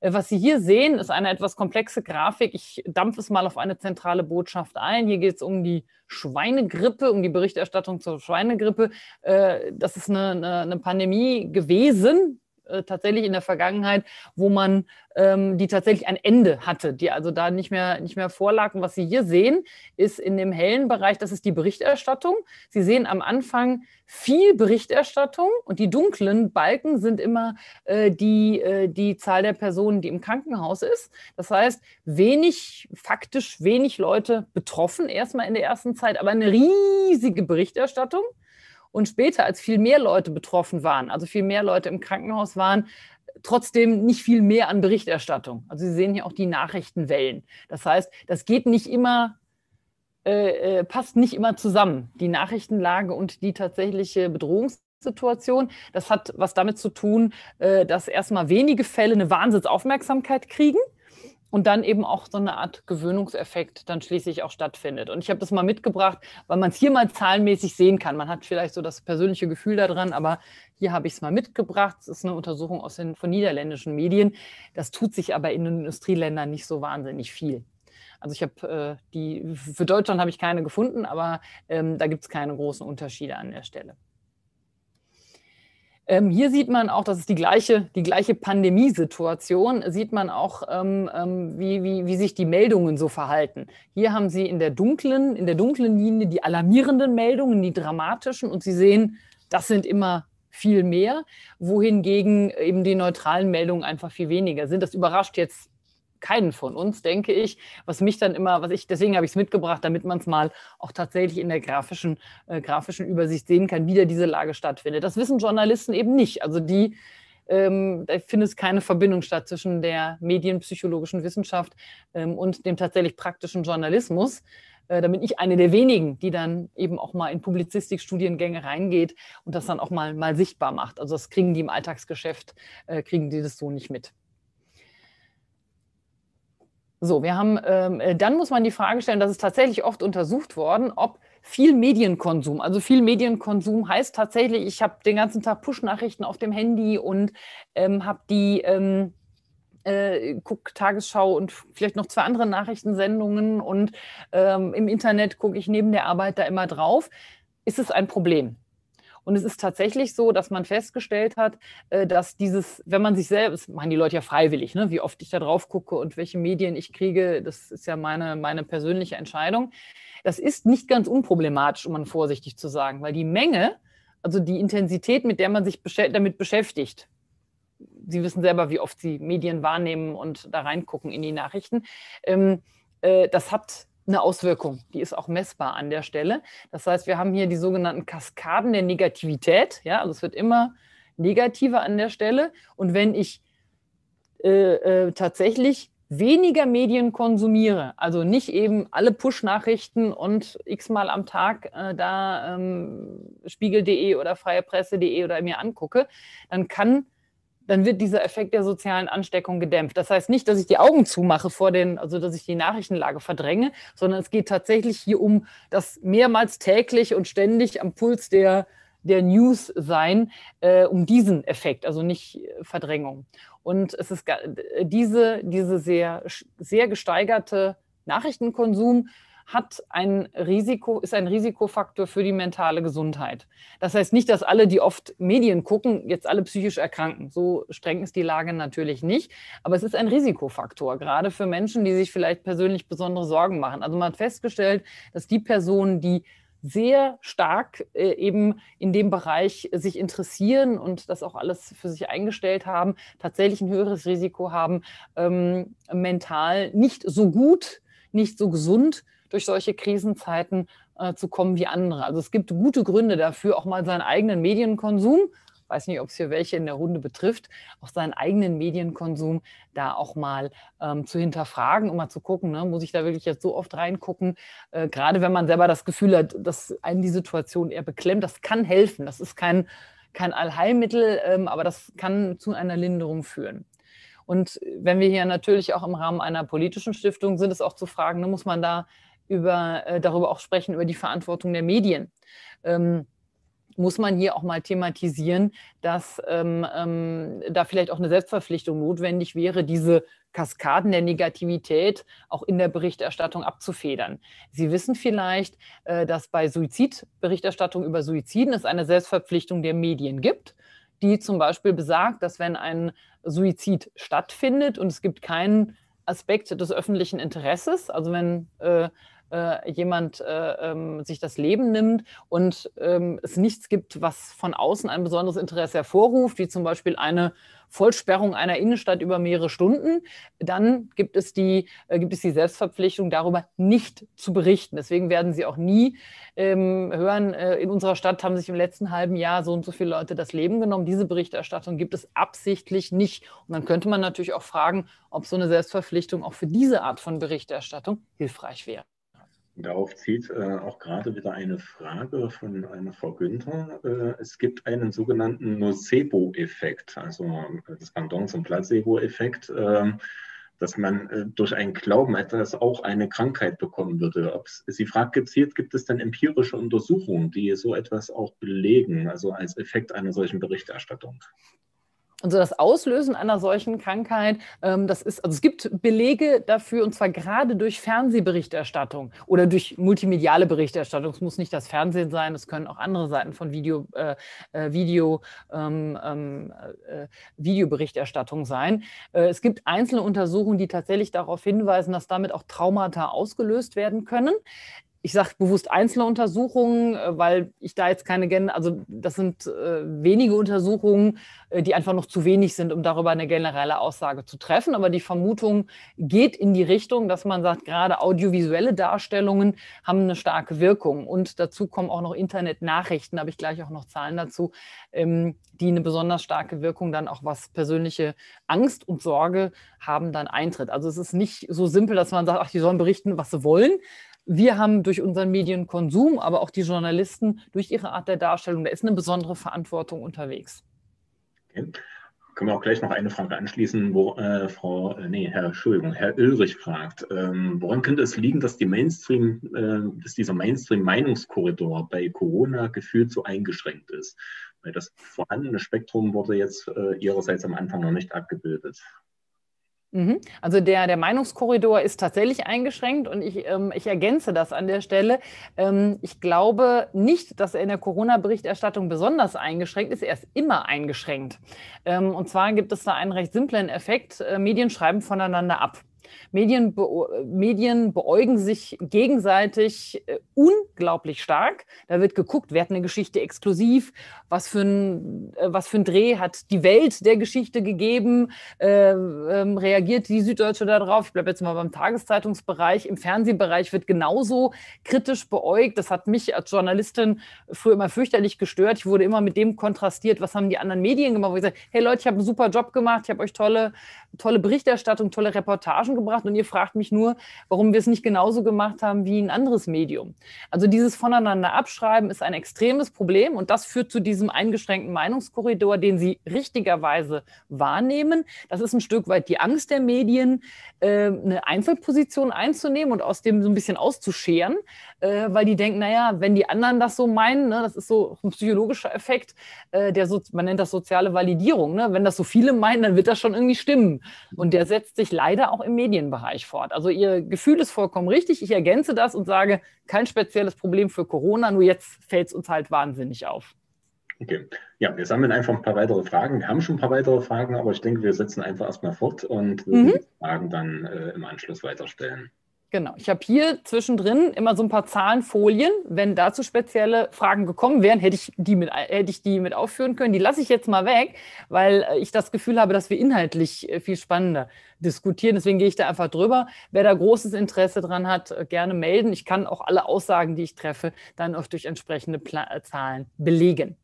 Äh, was Sie hier sehen, ist eine etwas komplexe Grafik. Ich dampfe es mal auf eine zentrale Botschaft ein. Hier geht es um die Schweinegrippe, um die Berichterstattung zur Schweinegrippe. Äh, das ist eine, eine, eine Pandemie gewesen, äh, tatsächlich in der Vergangenheit, wo man ähm, die tatsächlich ein Ende hatte, die also da nicht mehr, nicht mehr vorlag. Und was Sie hier sehen, ist in dem hellen Bereich, das ist die Berichterstattung. Sie sehen am Anfang viel Berichterstattung und die dunklen Balken sind immer äh, die, äh, die Zahl der Personen, die im Krankenhaus ist. Das heißt, wenig, faktisch wenig Leute betroffen erstmal in der ersten Zeit, aber eine riesige Berichterstattung und später, als viel mehr Leute betroffen waren, also viel mehr Leute im Krankenhaus waren, trotzdem nicht viel mehr an Berichterstattung. Also Sie sehen hier auch die Nachrichtenwellen. Das heißt, das geht nicht immer, äh, äh passt nicht immer zusammen, die Nachrichtenlage und die tatsächliche Bedrohungs Situation. Das hat was damit zu tun, äh, dass erstmal wenige Fälle eine Wahnsinnsaufmerksamkeit kriegen und dann eben auch so eine Art Gewöhnungseffekt dann schließlich auch stattfindet. Und ich habe das mal mitgebracht, weil man es hier mal zahlenmäßig sehen kann. Man hat vielleicht so das persönliche Gefühl daran, aber hier habe ich es mal mitgebracht. Es ist eine Untersuchung aus den, von niederländischen Medien. Das tut sich aber in den Industrieländern nicht so wahnsinnig viel. Also ich habe äh, die, für Deutschland habe ich keine gefunden, aber ähm, da gibt es keine großen Unterschiede an der Stelle. Ähm, hier sieht man auch, das ist die gleiche, die gleiche Pandemiesituation, sieht man auch, ähm, ähm, wie, wie, wie sich die Meldungen so verhalten. Hier haben Sie in der dunklen, in der dunklen Linie die alarmierenden Meldungen, die dramatischen und Sie sehen, das sind immer viel mehr, wohingegen eben die neutralen Meldungen einfach viel weniger sind. Das überrascht jetzt keinen von uns, denke ich. Was mich dann immer, was ich, deswegen habe ich es mitgebracht, damit man es mal auch tatsächlich in der grafischen, äh, grafischen Übersicht sehen kann, wie da diese Lage stattfindet. Das wissen Journalisten eben nicht. Also die ähm, da findet keine Verbindung statt zwischen der medienpsychologischen Wissenschaft ähm, und dem tatsächlich praktischen Journalismus. Äh, bin ich eine der wenigen, die dann eben auch mal in Publizistikstudiengänge reingeht und das dann auch mal, mal sichtbar macht. Also das kriegen die im Alltagsgeschäft, äh, kriegen die das so nicht mit. So, wir haben, ähm, äh, dann muss man die Frage stellen, das ist tatsächlich oft untersucht worden, ob viel Medienkonsum, also viel Medienkonsum heißt tatsächlich, ich habe den ganzen Tag Push-Nachrichten auf dem Handy und ähm, habe die, ähm, äh, gucke Tagesschau und vielleicht noch zwei andere Nachrichtensendungen und ähm, im Internet gucke ich neben der Arbeit da immer drauf. Ist es ein Problem? Und es ist tatsächlich so, dass man festgestellt hat, äh, dass dieses, wenn man sich selbst, meinen die Leute ja freiwillig, ne, wie oft ich da drauf gucke und welche Medien ich kriege, das ist ja meine, meine persönliche Entscheidung. Das ist nicht ganz unproblematisch, um man vorsichtig zu sagen, weil die Menge, also die Intensität, mit der man sich damit beschäftigt, Sie wissen selber, wie oft Sie Medien wahrnehmen und da reingucken in die Nachrichten. Ähm, äh, das hat eine Auswirkung. Die ist auch messbar an der Stelle. Das heißt, wir haben hier die sogenannten Kaskaden der Negativität. Ja, also es wird immer negativer an der Stelle. Und wenn ich äh, äh, tatsächlich weniger Medien konsumiere, also nicht eben alle Push-Nachrichten und x-mal am Tag äh, da ähm, spiegel.de oder freiepresse.de oder mir angucke, dann kann dann wird dieser Effekt der sozialen Ansteckung gedämpft. Das heißt nicht, dass ich die Augen zumache vor den, also dass ich die Nachrichtenlage verdränge, sondern es geht tatsächlich hier um das mehrmals täglich und ständig am Puls der, der News sein, äh, um diesen Effekt, also nicht äh, Verdrängung. Und es ist äh, diese, diese sehr, sehr gesteigerte Nachrichtenkonsum hat ein Risiko, ist ein Risikofaktor für die mentale Gesundheit. Das heißt nicht, dass alle, die oft Medien gucken, jetzt alle psychisch erkranken. So streng ist die Lage natürlich nicht. Aber es ist ein Risikofaktor, gerade für Menschen, die sich vielleicht persönlich besondere Sorgen machen. Also man hat festgestellt, dass die Personen, die sehr stark äh, eben in dem Bereich sich interessieren und das auch alles für sich eingestellt haben, tatsächlich ein höheres Risiko haben, ähm, mental nicht so gut, nicht so gesund durch solche Krisenzeiten äh, zu kommen wie andere. Also es gibt gute Gründe dafür, auch mal seinen eigenen Medienkonsum, weiß nicht, ob es hier welche in der Runde betrifft, auch seinen eigenen Medienkonsum da auch mal ähm, zu hinterfragen, um mal zu gucken, ne, muss ich da wirklich jetzt so oft reingucken, äh, gerade wenn man selber das Gefühl hat, dass einen die Situation eher beklemmt, das kann helfen. Das ist kein, kein Allheilmittel, ähm, aber das kann zu einer Linderung führen. Und wenn wir hier natürlich auch im Rahmen einer politischen Stiftung sind, ist auch zu fragen, ne, muss man da über, äh, darüber auch sprechen, über die Verantwortung der Medien. Ähm, muss man hier auch mal thematisieren, dass ähm, ähm, da vielleicht auch eine Selbstverpflichtung notwendig wäre, diese Kaskaden der Negativität auch in der Berichterstattung abzufedern. Sie wissen vielleicht, äh, dass bei Suizidberichterstattung über Suiziden es eine Selbstverpflichtung der Medien gibt, die zum Beispiel besagt, dass wenn ein Suizid stattfindet und es gibt keinen Aspekt des öffentlichen Interesses, also wenn äh, äh, jemand äh, ähm, sich das Leben nimmt und ähm, es nichts gibt, was von außen ein besonderes Interesse hervorruft, wie zum Beispiel eine Vollsperrung einer Innenstadt über mehrere Stunden, dann gibt es die, äh, gibt es die Selbstverpflichtung, darüber nicht zu berichten. Deswegen werden Sie auch nie ähm, hören, äh, in unserer Stadt haben sich im letzten halben Jahr so und so viele Leute das Leben genommen. Diese Berichterstattung gibt es absichtlich nicht. Und dann könnte man natürlich auch fragen, ob so eine Selbstverpflichtung auch für diese Art von Berichterstattung hilfreich wäre. Darauf zieht äh, auch gerade wieder eine Frage von einer Frau Günther. Äh, es gibt einen sogenannten Nocebo-Effekt, also äh, das Pendant zum Placebo-Effekt, äh, dass man äh, durch einen Glauben etwas auch eine Krankheit bekommen würde. Ob's, sie fragt gezielt, gibt es denn empirische Untersuchungen, die so etwas auch belegen, also als Effekt einer solchen Berichterstattung? Und so das Auslösen einer solchen Krankheit, ähm, das ist, also es gibt Belege dafür, und zwar gerade durch Fernsehberichterstattung oder durch multimediale Berichterstattung. Es muss nicht das Fernsehen sein, es können auch andere Seiten von Video, äh, äh Video, ähm, ähm äh, äh, Videoberichterstattung sein. Äh, es gibt einzelne Untersuchungen, die tatsächlich darauf hinweisen, dass damit auch Traumata ausgelöst werden können ich sage bewusst einzelne Untersuchungen, äh, weil ich da jetzt keine Gen, also das sind äh, wenige Untersuchungen, äh, die einfach noch zu wenig sind, um darüber eine generelle Aussage zu treffen. Aber die Vermutung geht in die Richtung, dass man sagt, gerade audiovisuelle Darstellungen haben eine starke Wirkung. Und dazu kommen auch noch Internetnachrichten, da habe ich gleich auch noch Zahlen dazu, ähm, die eine besonders starke Wirkung dann auch was persönliche Angst und Sorge haben, dann eintritt. Also es ist nicht so simpel, dass man sagt, ach, die sollen berichten, was sie wollen, wir haben durch unseren Medienkonsum, aber auch die Journalisten durch ihre Art der Darstellung, da ist eine besondere Verantwortung unterwegs. Okay. Können wir auch gleich noch eine Frage anschließen, wo äh, Frau, äh, nee, Herr, Entschuldigung, Herr Ulrich fragt, ähm, woran könnte es liegen, dass, die Mainstream, äh, dass dieser Mainstream-Meinungskorridor bei Corona gefühlt so eingeschränkt ist? Weil das vorhandene Spektrum wurde jetzt äh, ihrerseits am Anfang noch nicht abgebildet. Mhm. Also der, der Meinungskorridor ist tatsächlich eingeschränkt und ich, ähm, ich ergänze das an der Stelle. Ähm, ich glaube nicht, dass er in der Corona-Berichterstattung besonders eingeschränkt ist. Er ist immer eingeschränkt. Ähm, und zwar gibt es da einen recht simplen Effekt. Äh, Medien schreiben voneinander ab. Medien, be Medien beäugen sich gegenseitig äh, unglaublich stark. Da wird geguckt, wer hat eine Geschichte exklusiv, was für ein, äh, was für ein Dreh hat die Welt der Geschichte gegeben, äh, ähm, reagiert die Süddeutsche darauf. Ich bleibe jetzt mal beim Tageszeitungsbereich. Im Fernsehbereich wird genauso kritisch beäugt. Das hat mich als Journalistin früher immer fürchterlich gestört. Ich wurde immer mit dem kontrastiert, was haben die anderen Medien gemacht, wo ich sage, hey Leute, ich habe einen super Job gemacht, ich habe euch tolle, tolle Berichterstattung, tolle Reportagen zusammengebracht und ihr fragt mich nur, warum wir es nicht genauso gemacht haben wie ein anderes Medium. Also dieses voneinander abschreiben ist ein extremes Problem und das führt zu diesem eingeschränkten Meinungskorridor, den sie richtigerweise wahrnehmen. Das ist ein Stück weit die Angst der Medien, ähm, eine Einzelposition einzunehmen und aus dem so ein bisschen auszuscheren, äh, weil die denken, naja, wenn die anderen das so meinen, ne, das ist so ein psychologischer Effekt, äh, der so, man nennt das soziale Validierung. Ne? Wenn das so viele meinen, dann wird das schon irgendwie stimmen. Und der setzt sich leider auch im Medien Medienbereich fort. Also Ihr Gefühl ist vollkommen richtig. Ich ergänze das und sage, kein spezielles Problem für Corona, nur jetzt fällt es uns halt wahnsinnig auf. Okay. Ja, wir sammeln einfach ein paar weitere Fragen. Wir haben schon ein paar weitere Fragen, aber ich denke, wir setzen einfach erstmal fort und mhm. würden die Fragen dann äh, im Anschluss weiterstellen. Genau. Ich habe hier zwischendrin immer so ein paar Zahlenfolien. Wenn dazu spezielle Fragen gekommen wären, hätte ich die mit, hätte ich die mit aufführen können. Die lasse ich jetzt mal weg, weil äh, ich das Gefühl habe, dass wir inhaltlich äh, viel spannender diskutieren. Deswegen gehe ich da einfach drüber. Wer da großes Interesse dran hat, äh, gerne melden. Ich kann auch alle Aussagen, die ich treffe, dann auch durch entsprechende Pla Zahlen belegen.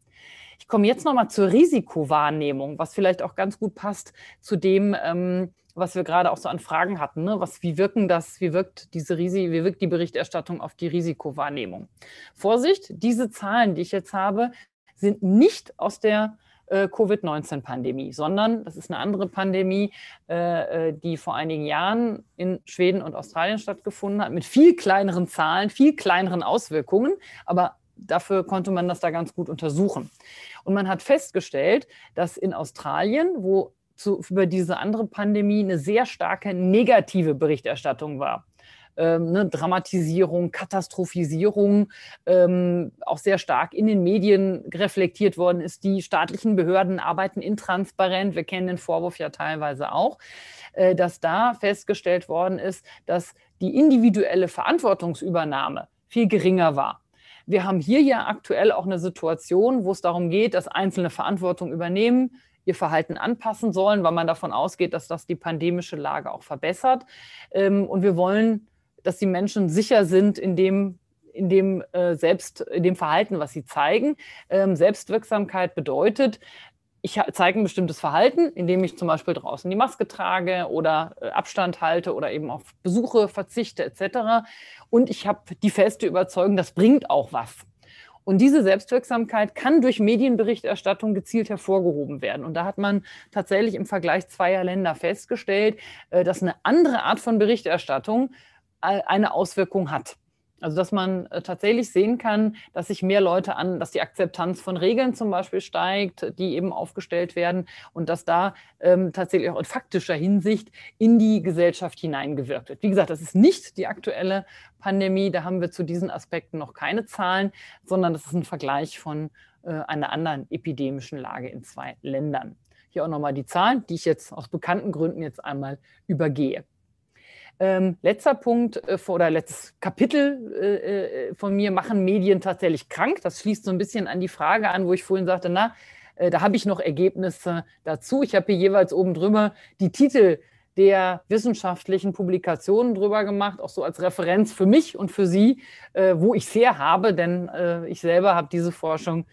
Ich komme jetzt nochmal zur Risikowahrnehmung, was vielleicht auch ganz gut passt zu dem, ähm, was wir gerade auch so an Fragen hatten. Ne? Was, wie wirken das, wie wirkt diese Risi, wie wirkt die Berichterstattung auf die Risikowahrnehmung? Vorsicht, diese Zahlen, die ich jetzt habe, sind nicht aus der äh, Covid-19-Pandemie, sondern das ist eine andere Pandemie, äh, äh, die vor einigen Jahren in Schweden und Australien stattgefunden hat, mit viel kleineren Zahlen, viel kleineren Auswirkungen, aber dafür konnte man das da ganz gut untersuchen. Und man hat festgestellt, dass in Australien, wo zu, über diese andere Pandemie eine sehr starke negative Berichterstattung war. Ähm, ne, Dramatisierung, Katastrophisierung ähm, auch sehr stark in den Medien reflektiert worden ist. Die staatlichen Behörden arbeiten intransparent. Wir kennen den Vorwurf ja teilweise auch, äh, dass da festgestellt worden ist, dass die individuelle Verantwortungsübernahme viel geringer war. Wir haben hier ja aktuell auch eine Situation, wo es darum geht, dass Einzelne Verantwortung übernehmen ihr Verhalten anpassen sollen, weil man davon ausgeht, dass das die pandemische Lage auch verbessert. Ähm, und wir wollen, dass die Menschen sicher sind in dem, in dem äh, selbst in dem Verhalten, was sie zeigen. Ähm, Selbstwirksamkeit bedeutet, ich zeige ein bestimmtes Verhalten, indem ich zum Beispiel draußen die Maske trage oder äh, Abstand halte oder eben auf Besuche verzichte etc. Und ich habe die feste Überzeugung, das bringt auch was. Und diese Selbstwirksamkeit kann durch Medienberichterstattung gezielt hervorgehoben werden. Und da hat man tatsächlich im Vergleich zweier Länder festgestellt, äh, dass eine andere Art von Berichterstattung äh, eine Auswirkung hat. Also dass man äh, tatsächlich sehen kann, dass sich mehr Leute an, dass die Akzeptanz von Regeln zum Beispiel steigt, die eben aufgestellt werden und dass da ähm, tatsächlich auch in faktischer Hinsicht in die Gesellschaft hineingewirkt wird. Wie gesagt, das ist nicht die aktuelle Pandemie, da haben wir zu diesen Aspekten noch keine Zahlen, sondern das ist ein Vergleich von äh, einer anderen epidemischen Lage in zwei Ländern. Hier auch nochmal die Zahlen, die ich jetzt aus bekannten Gründen jetzt einmal übergehe. Ähm, letzter Punkt äh, oder letztes Kapitel äh, äh, von mir, machen Medien tatsächlich krank? Das schließt so ein bisschen an die Frage an, wo ich vorhin sagte, na, äh, da habe ich noch Ergebnisse dazu. Ich habe hier jeweils oben drüber die Titel der wissenschaftlichen Publikationen drüber gemacht, auch so als Referenz für mich und für Sie, äh, wo ich es her habe, denn äh, ich selber habe diese Forschung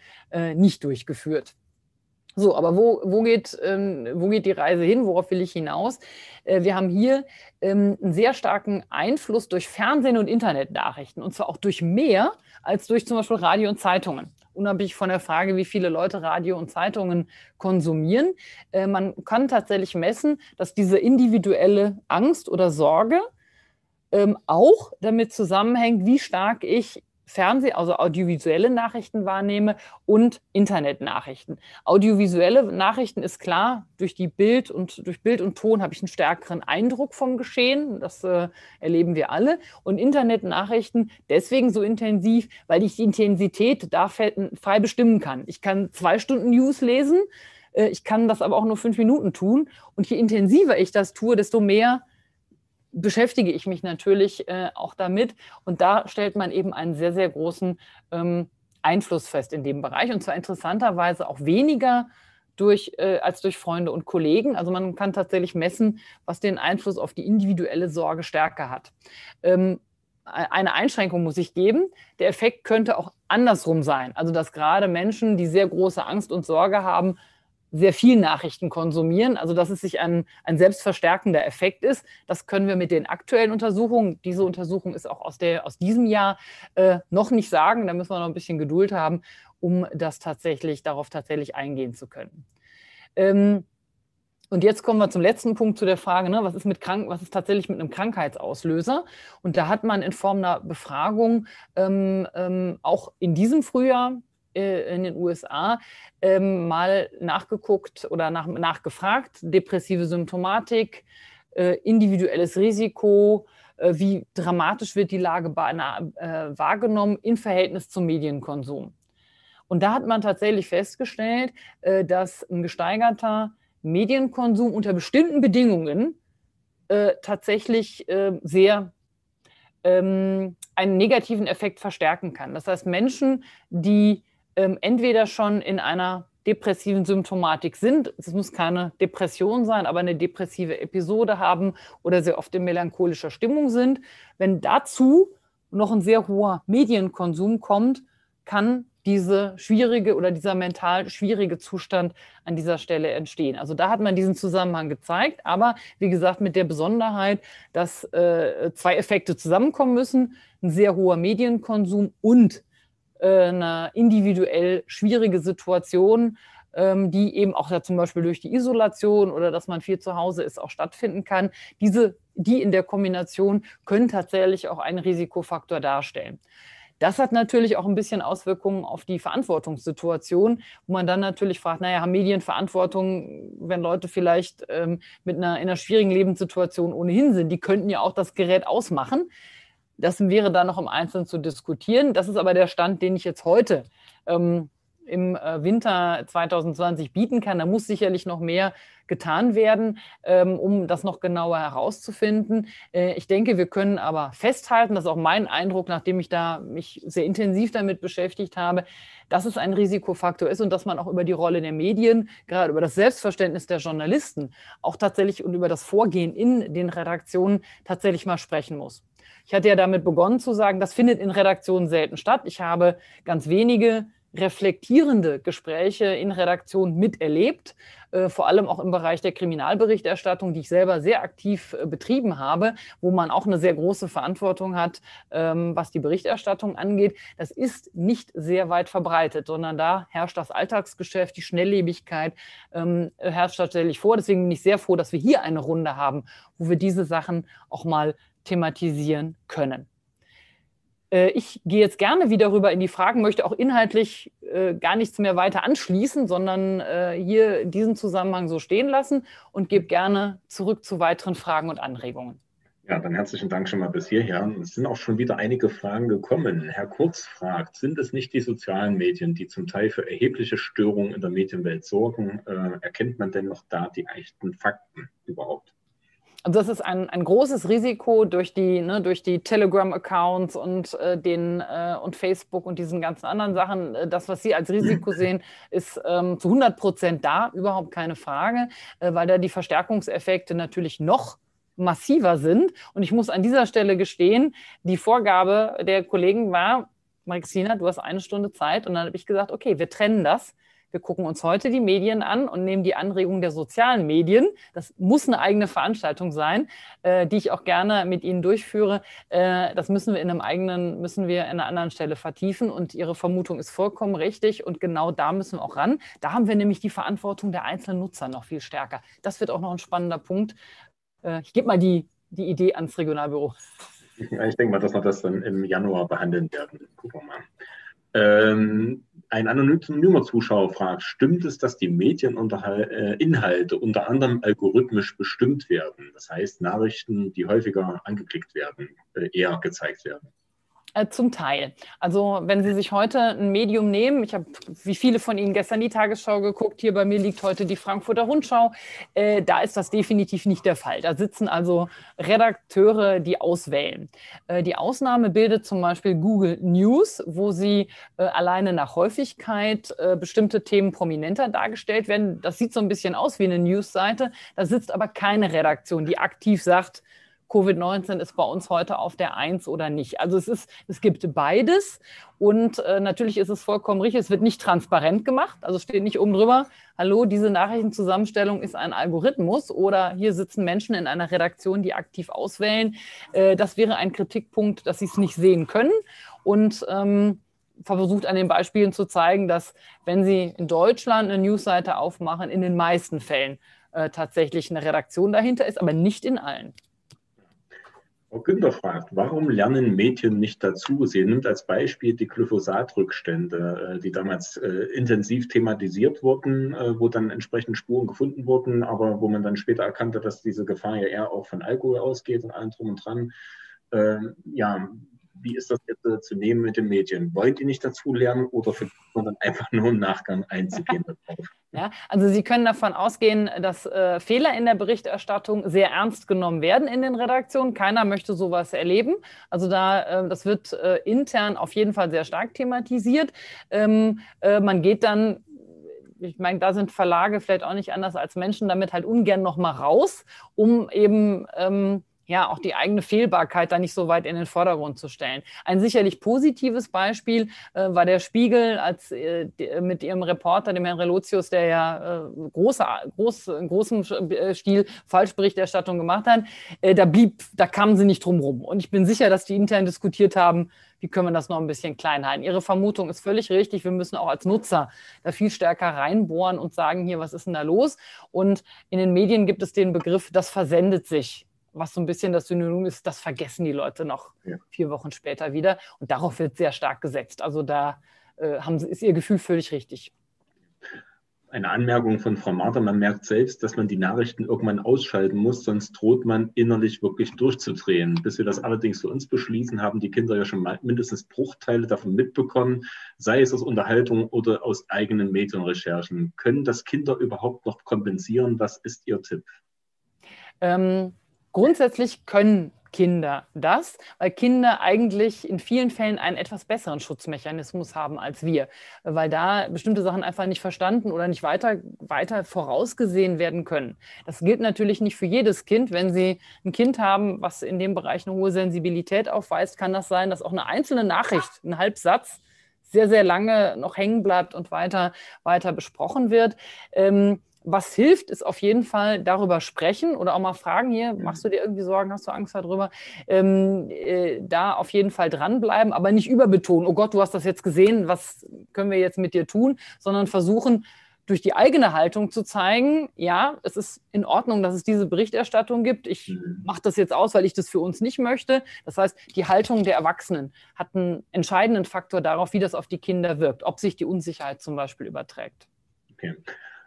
nicht durchgeführt. So, aber wo, wo, geht, ähm, wo geht die Reise hin? Worauf will ich hinaus? Äh, wir haben hier ähm, einen sehr starken Einfluss durch Fernsehen und Internetnachrichten und zwar auch durch mehr als durch zum Beispiel Radio und Zeitungen. Unabhängig von der Frage, wie viele Leute Radio und Zeitungen konsumieren. Äh, man kann tatsächlich messen, dass diese individuelle Angst oder Sorge ähm, auch damit zusammenhängt, wie stark ich Fernseh, also audiovisuelle Nachrichten wahrnehme und Internetnachrichten. Audiovisuelle Nachrichten ist klar, durch die Bild und durch Bild und Ton habe ich einen stärkeren Eindruck vom Geschehen. Das äh, erleben wir alle. Und Internetnachrichten deswegen so intensiv, weil ich die Intensität da frei bestimmen kann. Ich kann zwei Stunden News lesen. Äh, ich kann das aber auch nur fünf Minuten tun. Und je intensiver ich das tue, desto mehr beschäftige ich mich natürlich äh, auch damit. Und da stellt man eben einen sehr, sehr großen ähm, Einfluss fest in dem Bereich. Und zwar interessanterweise auch weniger durch, äh, als durch Freunde und Kollegen. Also man kann tatsächlich messen, was den Einfluss auf die individuelle Sorge stärker hat. Ähm, e-, eine Einschränkung muss ich geben. Der Effekt könnte auch andersrum sein. Also dass gerade Menschen, die sehr große Angst und Sorge haben, sehr viel Nachrichten konsumieren, also dass es sich ein, ein selbstverstärkender Effekt ist. Das können wir mit den aktuellen Untersuchungen, diese Untersuchung ist auch aus, der, aus diesem Jahr, äh, noch nicht sagen. Da müssen wir noch ein bisschen Geduld haben, um das tatsächlich, darauf tatsächlich eingehen zu können. Ähm, und jetzt kommen wir zum letzten Punkt zu der Frage, ne, was, ist mit krank, was ist tatsächlich mit einem Krankheitsauslöser? Und da hat man in Form einer Befragung ähm, ähm, auch in diesem Frühjahr äh, in den USA ähm, mal nachgeguckt oder nach, nachgefragt, depressive Symptomatik, äh, individuelles Risiko, äh, wie dramatisch wird die Lage einer, äh, wahrgenommen im Verhältnis zum Medienkonsum. Und da hat man tatsächlich festgestellt, äh, dass ein gesteigerter Medienkonsum unter bestimmten Bedingungen äh, tatsächlich sehr ähm, einen negativen Effekt verstärken kann. Das heißt, Menschen, die ähm, entweder schon in einer depressiven Symptomatik sind. Es muss keine Depression sein, aber eine depressive Episode haben oder sehr oft in melancholischer Stimmung sind. Wenn dazu noch ein sehr hoher Medienkonsum kommt, kann diese schwierige oder dieser mental schwierige Zustand an dieser Stelle entstehen. Also da hat man diesen Zusammenhang gezeigt, aber wie gesagt mit der Besonderheit, dass äh, zwei Effekte zusammenkommen müssen, ein sehr hoher Medienkonsum und äh, eine individuell schwierige Situation, ähm, die eben auch da zum Beispiel durch die Isolation oder dass man viel zu Hause ist, auch stattfinden kann. Diese, die in der Kombination können tatsächlich auch einen Risikofaktor darstellen. Das hat natürlich auch ein bisschen Auswirkungen auf die Verantwortungssituation, wo man dann natürlich fragt, naja, haben Medien Verantwortung, wenn Leute vielleicht ähm, mit einer, in einer schwierigen Lebenssituation ohnehin sind? Die könnten ja auch das Gerät ausmachen. Das wäre dann noch im Einzelnen zu diskutieren. Das ist aber der Stand, den ich jetzt heute ähm, im äh, Winter 2020 bieten kann. Da muss sicherlich noch mehr getan werden, ähm, um das noch genauer herauszufinden. Äh, ich denke, wir können aber festhalten, das ist auch mein Eindruck, nachdem ich da mich sehr intensiv damit beschäftigt habe, dass es ein Risikofaktor ist und dass man auch über die Rolle der Medien, gerade über das Selbstverständnis der Journalisten, auch tatsächlich und über das Vorgehen in den Redaktionen tatsächlich mal sprechen muss. Ich hatte ja damit begonnen zu sagen, das findet in Redaktionen selten statt. Ich habe ganz wenige reflektierende Gespräche in Redaktionen miterlebt, äh, vor allem auch im Bereich der Kriminalberichterstattung, die ich selber sehr aktiv äh, betrieben habe, wo man auch eine sehr große Verantwortung hat, ähm, was die Berichterstattung angeht. Das ist nicht sehr weit verbreitet, sondern da herrscht das Alltagsgeschäft, die Schnelllebigkeit ähm, herrscht tatsächlich vor. Deswegen bin ich sehr froh, dass wir hier eine Runde haben, wo wir diese Sachen auch mal thematisieren können. Äh, ich gehe jetzt gerne wieder rüber in die Fragen, möchte auch inhaltlich äh, gar nichts mehr weiter anschließen, sondern äh, hier diesen Zusammenhang so stehen lassen und gebe gerne zurück zu weiteren Fragen und Anregungen. Ja, dann herzlichen Dank schon mal bis hierher. Es sind auch schon wieder einige Fragen gekommen. Herr Kurz fragt, sind es nicht die sozialen Medien, die zum Teil für erhebliche Störungen in der Medienwelt sorgen? Äh, erkennt man denn noch da die echten Fakten überhaupt? Also das ist ein, ein großes Risiko durch die, ne, durch die Telegram-Accounts und äh, den äh, und Facebook und diesen ganzen anderen Sachen. Äh, das, was Sie als Risiko sehen, ist ähm, zu 100 Prozent da, überhaupt keine Frage, äh, weil da die Verstärkungseffekte natürlich noch massiver sind. Und ich muss an dieser Stelle gestehen, die Vorgabe der Kollegen war, Maxina, du hast eine Stunde Zeit. Und dann habe ich gesagt, okay, wir trennen das. Wir gucken uns heute die Medien an und nehmen die Anregung der sozialen Medien. Das muss eine eigene Veranstaltung sein, äh, die ich auch gerne mit Ihnen durchführe. Äh, das müssen wir in einem eigenen, müssen wir in einer anderen Stelle vertiefen. Und Ihre Vermutung ist vollkommen richtig. Und genau da müssen wir auch ran. Da haben wir nämlich die Verantwortung der einzelnen Nutzer noch viel stärker. Das wird auch noch ein spannender Punkt. Äh, ich gebe mal die, die Idee ans Regionalbüro. ich denke mal, dass wir das dann im Januar behandeln werden. Gucken wir mal. Ähm, ein anonymer Zuschauer fragt, stimmt es, dass die Medieninhalte äh, unter anderem algorithmisch bestimmt werden? Das heißt, Nachrichten, die häufiger angeklickt werden, äh, eher gezeigt werden. Äh, zum Teil. Also wenn Sie sich heute ein Medium nehmen, ich habe wie viele von Ihnen gestern die Tagesschau geguckt, hier bei mir liegt heute die Frankfurter Rundschau, äh, da ist das definitiv nicht der Fall. Da sitzen also Redakteure, die auswählen. Äh, die Ausnahme bildet zum Beispiel Google News, wo sie äh, alleine nach Häufigkeit äh, bestimmte Themen prominenter dargestellt werden. Das sieht so ein bisschen aus wie eine Newsseite. Da sitzt aber keine Redaktion, die aktiv sagt, Covid-19 ist bei uns heute auf der Eins oder nicht. Also es ist, es gibt beides und äh, natürlich ist es vollkommen richtig. Es wird nicht transparent gemacht, also steht nicht oben drüber. Hallo, diese Nachrichtenzusammenstellung ist ein Algorithmus oder hier sitzen Menschen in einer Redaktion, die aktiv auswählen. Äh, das wäre ein Kritikpunkt, dass sie es nicht sehen können und ähm, versucht an den Beispielen zu zeigen, dass wenn Sie in Deutschland eine Newsseite aufmachen, in den meisten Fällen äh, tatsächlich eine Redaktion dahinter ist, aber nicht in allen. Frau Günther fragt, warum lernen Mädchen nicht dazu? Sie nimmt als Beispiel die Glyphosat-Rückstände, äh, die damals äh, intensiv thematisiert wurden, äh, wo dann entsprechend Spuren gefunden wurden, aber wo man dann später erkannte, dass diese Gefahr ja eher auch von Alkohol ausgeht und allem drum und dran. Ähm, ja, wie ist das jetzt äh, zu nehmen mit den Medien? Wollt ihr nicht dazu lernen oder vergisst man dann einfach nur im Nachgang einzugehen darauf? Ja, also Sie können davon ausgehen, dass äh, Fehler in der Berichterstattung sehr ernst genommen werden in den Redaktionen. Keiner möchte sowas erleben. Also da, äh, das wird äh, intern auf jeden Fall sehr stark thematisiert. Ähm, äh, man geht dann ich meine, da sind Verlage vielleicht auch nicht anders als Menschen damit halt ungern nochmal raus, um eben ähm, ja, auch die eigene Fehlbarkeit da nicht so weit in den Vordergrund zu stellen. Ein sicherlich positives Beispiel äh, war der Spiegel als, äh, äh mit ihrem Reporter, dem Herrn Relotius, der ja äh, große, groß, in großem äh, Stil Falschberichterstattung gemacht hat. Äh, da blieb, da kamen sie nicht drum rum. Und ich bin sicher, dass die intern diskutiert haben, wie können wir das noch ein bisschen klein halten. Ihre Vermutung ist völlig richtig. Wir müssen auch als Nutzer da viel stärker reinbohren und sagen, hier, was ist denn da los? Und in den Medien gibt es den Begriff, das versendet sich was so ein bisschen das Synonym ist, das vergessen die Leute noch ja. vier Wochen später wieder. Und darauf wird sehr stark gesetzt. Also da äh, haben, ist ihr Gefühl völlig richtig. Eine Anmerkung von Frau Martha, man merkt selbst, dass man die Nachrichten irgendwann ausschalten muss, sonst droht man innerlich wirklich durchzudrehen. Bis wir das allerdings für uns beschließen, haben die Kinder ja schon mal mindestens Bruchteile davon mitbekommen, sei es aus Unterhaltung oder aus eigenen Medienrecherchen. Können das Kinder überhaupt noch kompensieren? Was ist Ihr Tipp? Ähm, Grundsätzlich können Kinder das, weil Kinder eigentlich in vielen Fällen einen etwas besseren Schutzmechanismus haben als wir, weil da bestimmte Sachen einfach nicht verstanden oder nicht weiter, weiter vorausgesehen werden können. Das gilt natürlich nicht für jedes Kind. Wenn Sie ein Kind haben, was in dem Bereich eine hohe Sensibilität aufweist, kann das sein, dass auch eine einzelne Nachricht, ein Halbsatz, sehr, sehr lange noch hängen bleibt und weiter, weiter besprochen wird. Ähm, was hilft, ist auf jeden Fall darüber sprechen oder auch mal fragen hier, mhm. machst du dir irgendwie Sorgen, hast du Angst darüber? Ähm, äh, da auf jeden Fall dranbleiben, aber nicht überbetonen, oh Gott, du hast das jetzt gesehen, was können wir jetzt mit dir tun, sondern versuchen, durch die eigene Haltung zu zeigen, ja, es ist in Ordnung, dass es diese Berichterstattung gibt. Ich mhm. mache das jetzt aus, weil ich das für uns nicht möchte. Das heißt, die Haltung der Erwachsenen hat einen entscheidenden Faktor darauf, wie das auf die Kinder wirkt, ob sich die Unsicherheit zum Beispiel überträgt. Okay.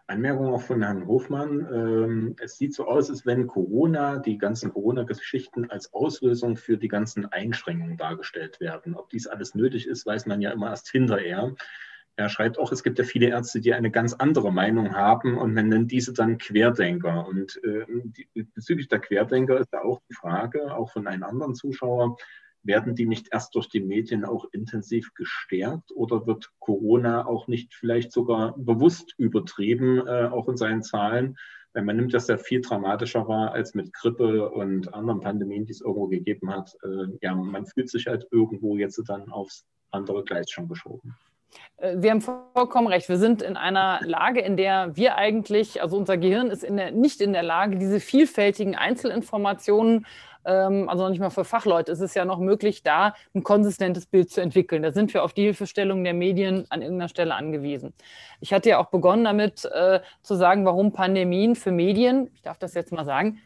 Anmerkung auch von Herrn Hofmann. Ähm, es sieht so aus, als wenn Corona, die ganzen Corona-Geschichten als Auslösung für die ganzen Einschränkungen dargestellt werden. Ob dies alles nötig ist, weiß man ja immer erst hinterher. Er schreibt auch, es gibt ja viele Ärzte, die eine ganz andere Meinung haben und man nennt diese dann Querdenker. Und äh, die, bezüglich der Querdenker ist da auch die Frage, auch von einem anderen Zuschauer, werden die nicht erst durch die Medien auch intensiv gestärkt oder wird Corona auch nicht vielleicht sogar bewusst übertrieben, äh, auch in seinen Zahlen? Weil man nimmt das ja viel dramatischer wahr als mit Grippe und anderen Pandemien, die es irgendwo gegeben hat. Äh, ja, man fühlt sich halt irgendwo jetzt dann aufs andere Gleis schon geschoben. Sie äh, haben vollkommen recht. Wir sind in einer Lage, in der wir eigentlich, also unser Gehirn ist in der, nicht in der Lage, diese vielfältigen Einzelinformationen äh, ähm, also noch nicht mal für Fachleute, ist es ja noch möglich, da ein konsistentes Bild zu entwickeln. Da sind wir auf die Hilfestellung der Medien an irgendeiner Stelle angewiesen. Ich hatte ja auch begonnen damit äh, zu sagen, warum Pandemien für Medien, ich darf das jetzt mal sagen,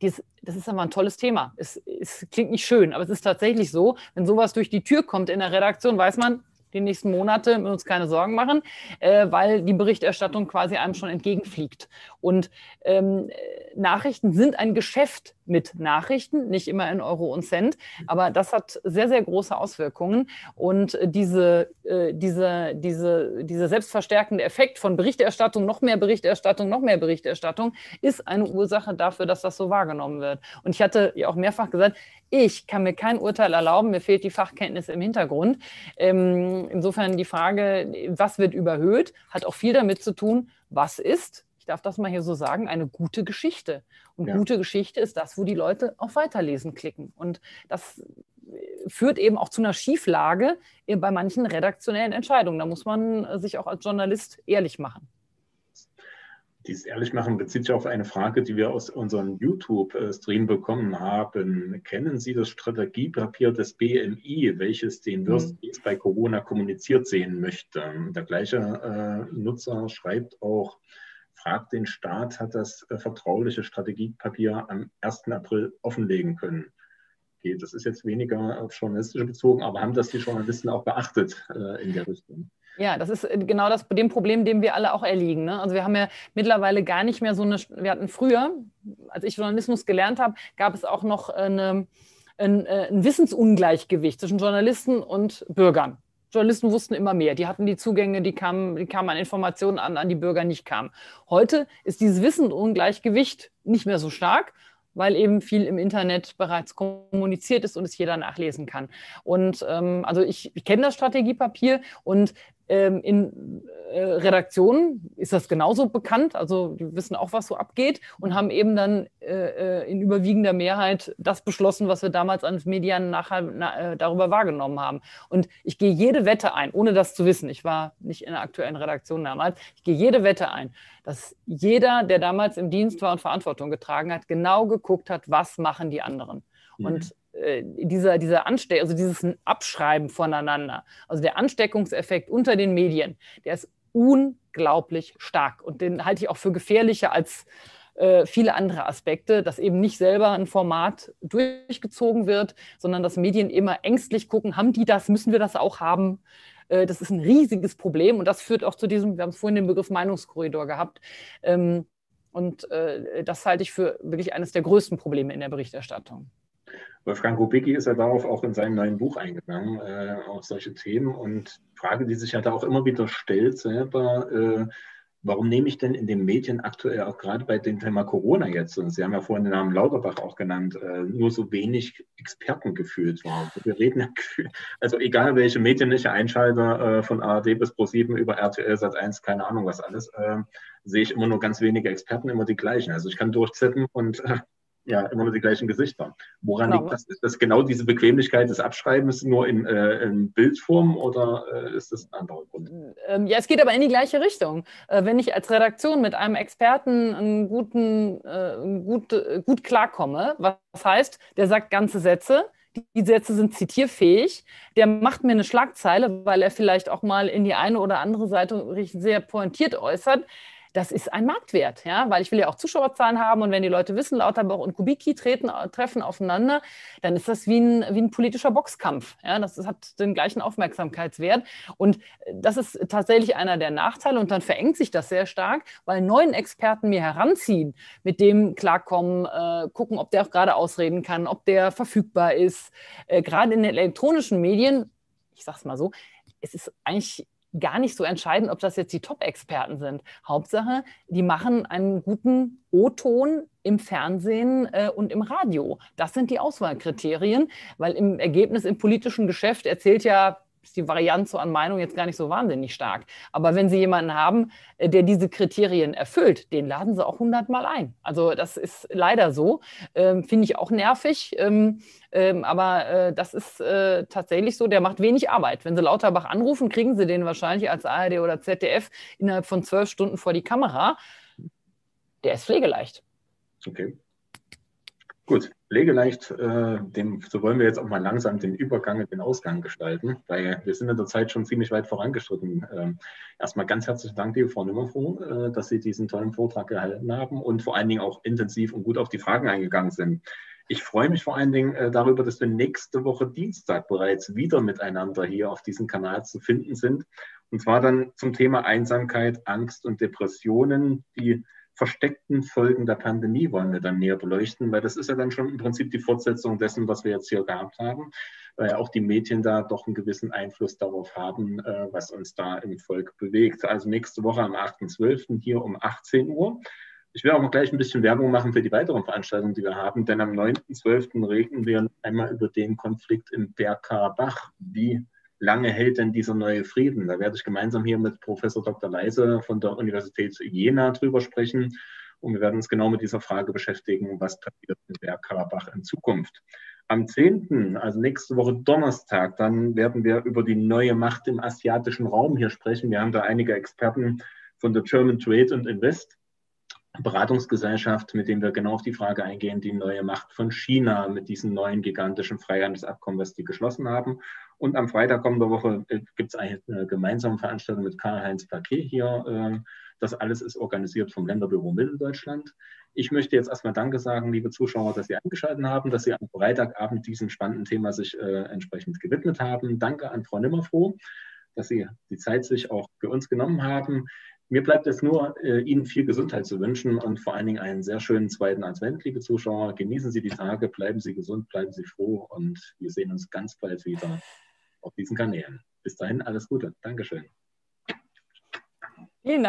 dies, das ist aber ein tolles Thema. Es, es klingt nicht schön, aber es ist tatsächlich so, wenn sowas durch die Tür kommt in der Redaktion, weiß man, die nächsten Monate müssen uns keine Sorgen machen, äh, weil die Berichterstattung quasi einem schon entgegenfliegt. Und ähm, Nachrichten sind ein Geschäft mit Nachrichten, nicht immer in Euro und Cent, aber das hat sehr, sehr große Auswirkungen. Und äh, diese, äh, diese, diese, dieser selbstverstärkende Effekt von Berichterstattung, noch mehr Berichterstattung, noch mehr Berichterstattung ist eine Ursache dafür, dass das so wahrgenommen wird. Und ich hatte ja auch mehrfach gesagt, ich kann mir kein Urteil erlauben, mir fehlt die Fachkenntnis im Hintergrund. Ähm, insofern die Frage, was wird überhöht, hat auch viel damit zu tun, was ist ich darf das mal hier so sagen, eine gute Geschichte. Und ja. gute Geschichte ist das, wo die Leute auf Weiterlesen klicken. Und das äh, führt eben auch zu einer Schieflage bei manchen redaktionellen Entscheidungen. Da muss man äh, sich auch als Journalist ehrlich machen. Dieses Ehrlichmachen bezieht sich auf eine Frage, die wir aus unserem YouTube-Stream bekommen haben. Kennen Sie das Strategiepapier des BMI, welches den mhm. Worst Case bei Corona kommuniziert sehen möchte? Der gleiche äh, Nutzer schreibt auch, fragt den Staat, hat das äh, vertrauliche Strategiepapier am 1. April offenlegen können. Okay, das ist jetzt weniger auf journalistische bezogen, aber haben das die Journalisten auch beachtet äh, in der Richtung? Ja, das ist äh, genau das dem Problem, dem wir alle auch erliegen. Ne? Also wir haben ja mittlerweile gar nicht mehr so eine, wir hatten früher, als ich Journalismus gelernt habe, gab es auch noch eine, ein, äh, ein Wissensungleichgewicht zwischen Journalisten und Bürgern. Journalisten wussten immer mehr. Die hatten die Zugänge, die kamen, die kamen an Informationen an, an die Bürger nicht kamen. Heute ist dieses Wissenungleichgewicht nicht mehr so stark, weil eben viel im Internet bereits kommuniziert ist und es jeder nachlesen kann. Und ähm, also ich, ich kenne das Strategiepapier und ähm, in äh, Redaktionen ist das genauso bekannt. Also die wissen auch, was so abgeht und haben eben dann äh, äh in überwiegender Mehrheit das beschlossen, was wir damals als Medien nachher na, äh, darüber wahrgenommen haben. Und ich gehe jede Wette ein, ohne das zu wissen. Ich war nicht in der aktuellen Redaktion damals. Ich gehe jede Wette ein, dass jeder, der damals im Dienst war und Verantwortung getragen hat, genau geguckt hat, was machen die anderen. Mhm. Und äh, dieser, dieser Ansteck, also dieses Abschreiben voneinander, also der Ansteckungseffekt unter den Medien, der ist unglaublich stark und den halte ich auch für gefährlicher als äh, viele andere Aspekte, dass eben nicht selber ein Format durchgezogen wird, sondern dass Medien immer ängstlich gucken, haben die das, müssen wir das auch haben. Äh, das ist ein riesiges Problem und das führt auch zu diesem, wir haben vorhin den Begriff Meinungskorridor gehabt, ähm, und äh, das halte ich für wirklich eines der größten Probleme in der Berichterstattung. Wolfgang Kubicki ist ja darauf auch in seinem neuen Buch eingegangen, äh, auf solche Themen. Und die Frage, die sich ja da auch immer wieder stellt, selber, äh, warum nehme ich denn in den Medien aktuell auch gerade bei dem Thema Corona jetzt, und Sie haben ja vorhin den Namen Lauterbach auch genannt, äh, nur so wenig Experten gefühlt war. Also wir reden ja, also egal welche Medien ich einschalte, äh, von ARD bis ProSieben über RTL, Sat1, keine Ahnung was alles, äh, sehe ich immer nur ganz wenige Experten, immer die gleichen. Also ich kann durchzippen und äh, ja immer nur die gleichen Gesichter. Woran genau. liegt das? Ist das genau diese Bequemlichkeit des Abschreibens nur in, äh, in Bildform oder äh, ist das ein anderer Grund? Ähm, ja, es geht aber in die gleiche Richtung. Äh, wenn ich als Redaktion mit einem Experten einen guten, äh, gut, äh, gut klarkomme, was heißt, der sagt ganze Sätze, die Sätze sind zitierfähig. Der macht mir eine Schlagzeile, weil er vielleicht auch mal in die eine oder andere Seite sehr pointiert äußert das ist ein Marktwert, ja, weil ich will ja auch Zuschauerzahlen haben und wenn die Leute wissen, Lauterbach und Kubicki treten, äh, treffen aufeinander, dann ist das wie ein, wie ein politischer Boxkampf. Ja, das, das hat den gleichen Aufmerksamkeitswert und äh, das ist tatsächlich einer der Nachteile und dann verengt sich das sehr stark, weil neuen Experten mir heranziehen, mit dem klarkommen, äh, gucken, ob der auch gerade ausreden kann, ob der verfügbar ist. Äh, gerade in den elektronischen Medien, ich sag's mal so, es ist eigentlich gar nicht so entscheidend, ob das jetzt die Top-Experten sind. Hauptsache, die machen einen guten O-Ton im Fernsehen äh, und im Radio. Das sind die Auswahlkriterien, weil im Ergebnis im politischen Geschäft erzählt ja ist die Varianz so an Meinung jetzt gar nicht so wahnsinnig stark. Aber wenn Sie jemanden haben, äh, der diese Kriterien erfüllt, den laden Sie auch hundertmal ein. Also das ist leider so. Ähm, Finde ich auch nervig. Ähm, ähm, aber äh, das ist äh, tatsächlich so, der macht wenig Arbeit. Wenn Sie Lauterbach anrufen, kriegen Sie den wahrscheinlich als ARD oder ZDF innerhalb von zwölf Stunden vor die Kamera. Der ist pflegeleicht. Okay. Gut pflegeleicht, äh, dem, so wollen wir jetzt auch mal langsam den Übergang, und den Ausgang gestalten, weil wir sind in der Zeit schon ziemlich weit vorangeschritten. Ähm, erstmal ganz herzlichen Dank, liebe Frau Nimmerfuhr, äh, dass Sie diesen tollen Vortrag gehalten haben und vor allen Dingen auch intensiv und gut auf die Fragen eingegangen sind. Ich freue mich vor allen Dingen äh, darüber, dass wir nächste Woche Dienstag bereits wieder miteinander hier auf diesem Kanal zu finden sind. Und zwar dann zum Thema Einsamkeit, Angst und Depressionen, die versteckten Folgen der Pandemie wollen wir dann näher beleuchten, weil das ist ja dann schon im Prinzip die Fortsetzung dessen, was wir jetzt hier gehabt haben, weil ja auch die Medien da doch einen gewissen Einfluss darauf haben, äh, was uns da im Volk bewegt. Also nächste Woche am 8.12. hier um 18 Uhr. Ich werde auch mal gleich ein bisschen Werbung machen für die weiteren Veranstaltungen, die wir haben, denn am 9.12. reden wir einmal über den Konflikt in Bergkarabach, wie lange hält denn dieser neue Frieden? Da werde ich gemeinsam hier mit Professor Dr. Leise von der Universität Jena drüber sprechen. Und wir werden uns genau mit dieser Frage beschäftigen, was passiert mit Bergkarabach in Zukunft. Am 10., also nächste Woche Donnerstag, dann werden wir über die neue Macht im asiatischen Raum hier sprechen. Wir haben da einige Experten von der German Trade and Invest Beratungsgesellschaft, mit dem wir genau auf die Frage eingehen, die neue Macht von China mit diesem neuen gigantischen Freihandelsabkommen, was die geschlossen haben. Und am Freitag kommender Woche äh, gibt es eine äh, gemeinsame Veranstaltung mit Karl-Heinz Paquet hier. Ähm. Das alles ist organisiert vom Länderbüro Mitteldeutschland. Ich möchte jetzt erstmal Danke sagen, liebe Zuschauer, dass Sie eingeschaltet haben, dass Sie am Freitagabend diesem spannenden Thema sich äh, entsprechend gewidmet haben. Danke an Frau Nimmerfroh dass Sie die Zeit sich auch für uns genommen haben. Mir bleibt es nur, äh, Ihnen viel Gesundheit zu wünschen und vor allen Dingen einen sehr schönen zweiten Advent, liebe Zuschauer. Genießen Sie die Tage, bleiben Sie gesund, bleiben Sie froh und wir sehen uns ganz bald wieder auf diesen Kanälen. Bis dahin alles Gute. Dankeschön.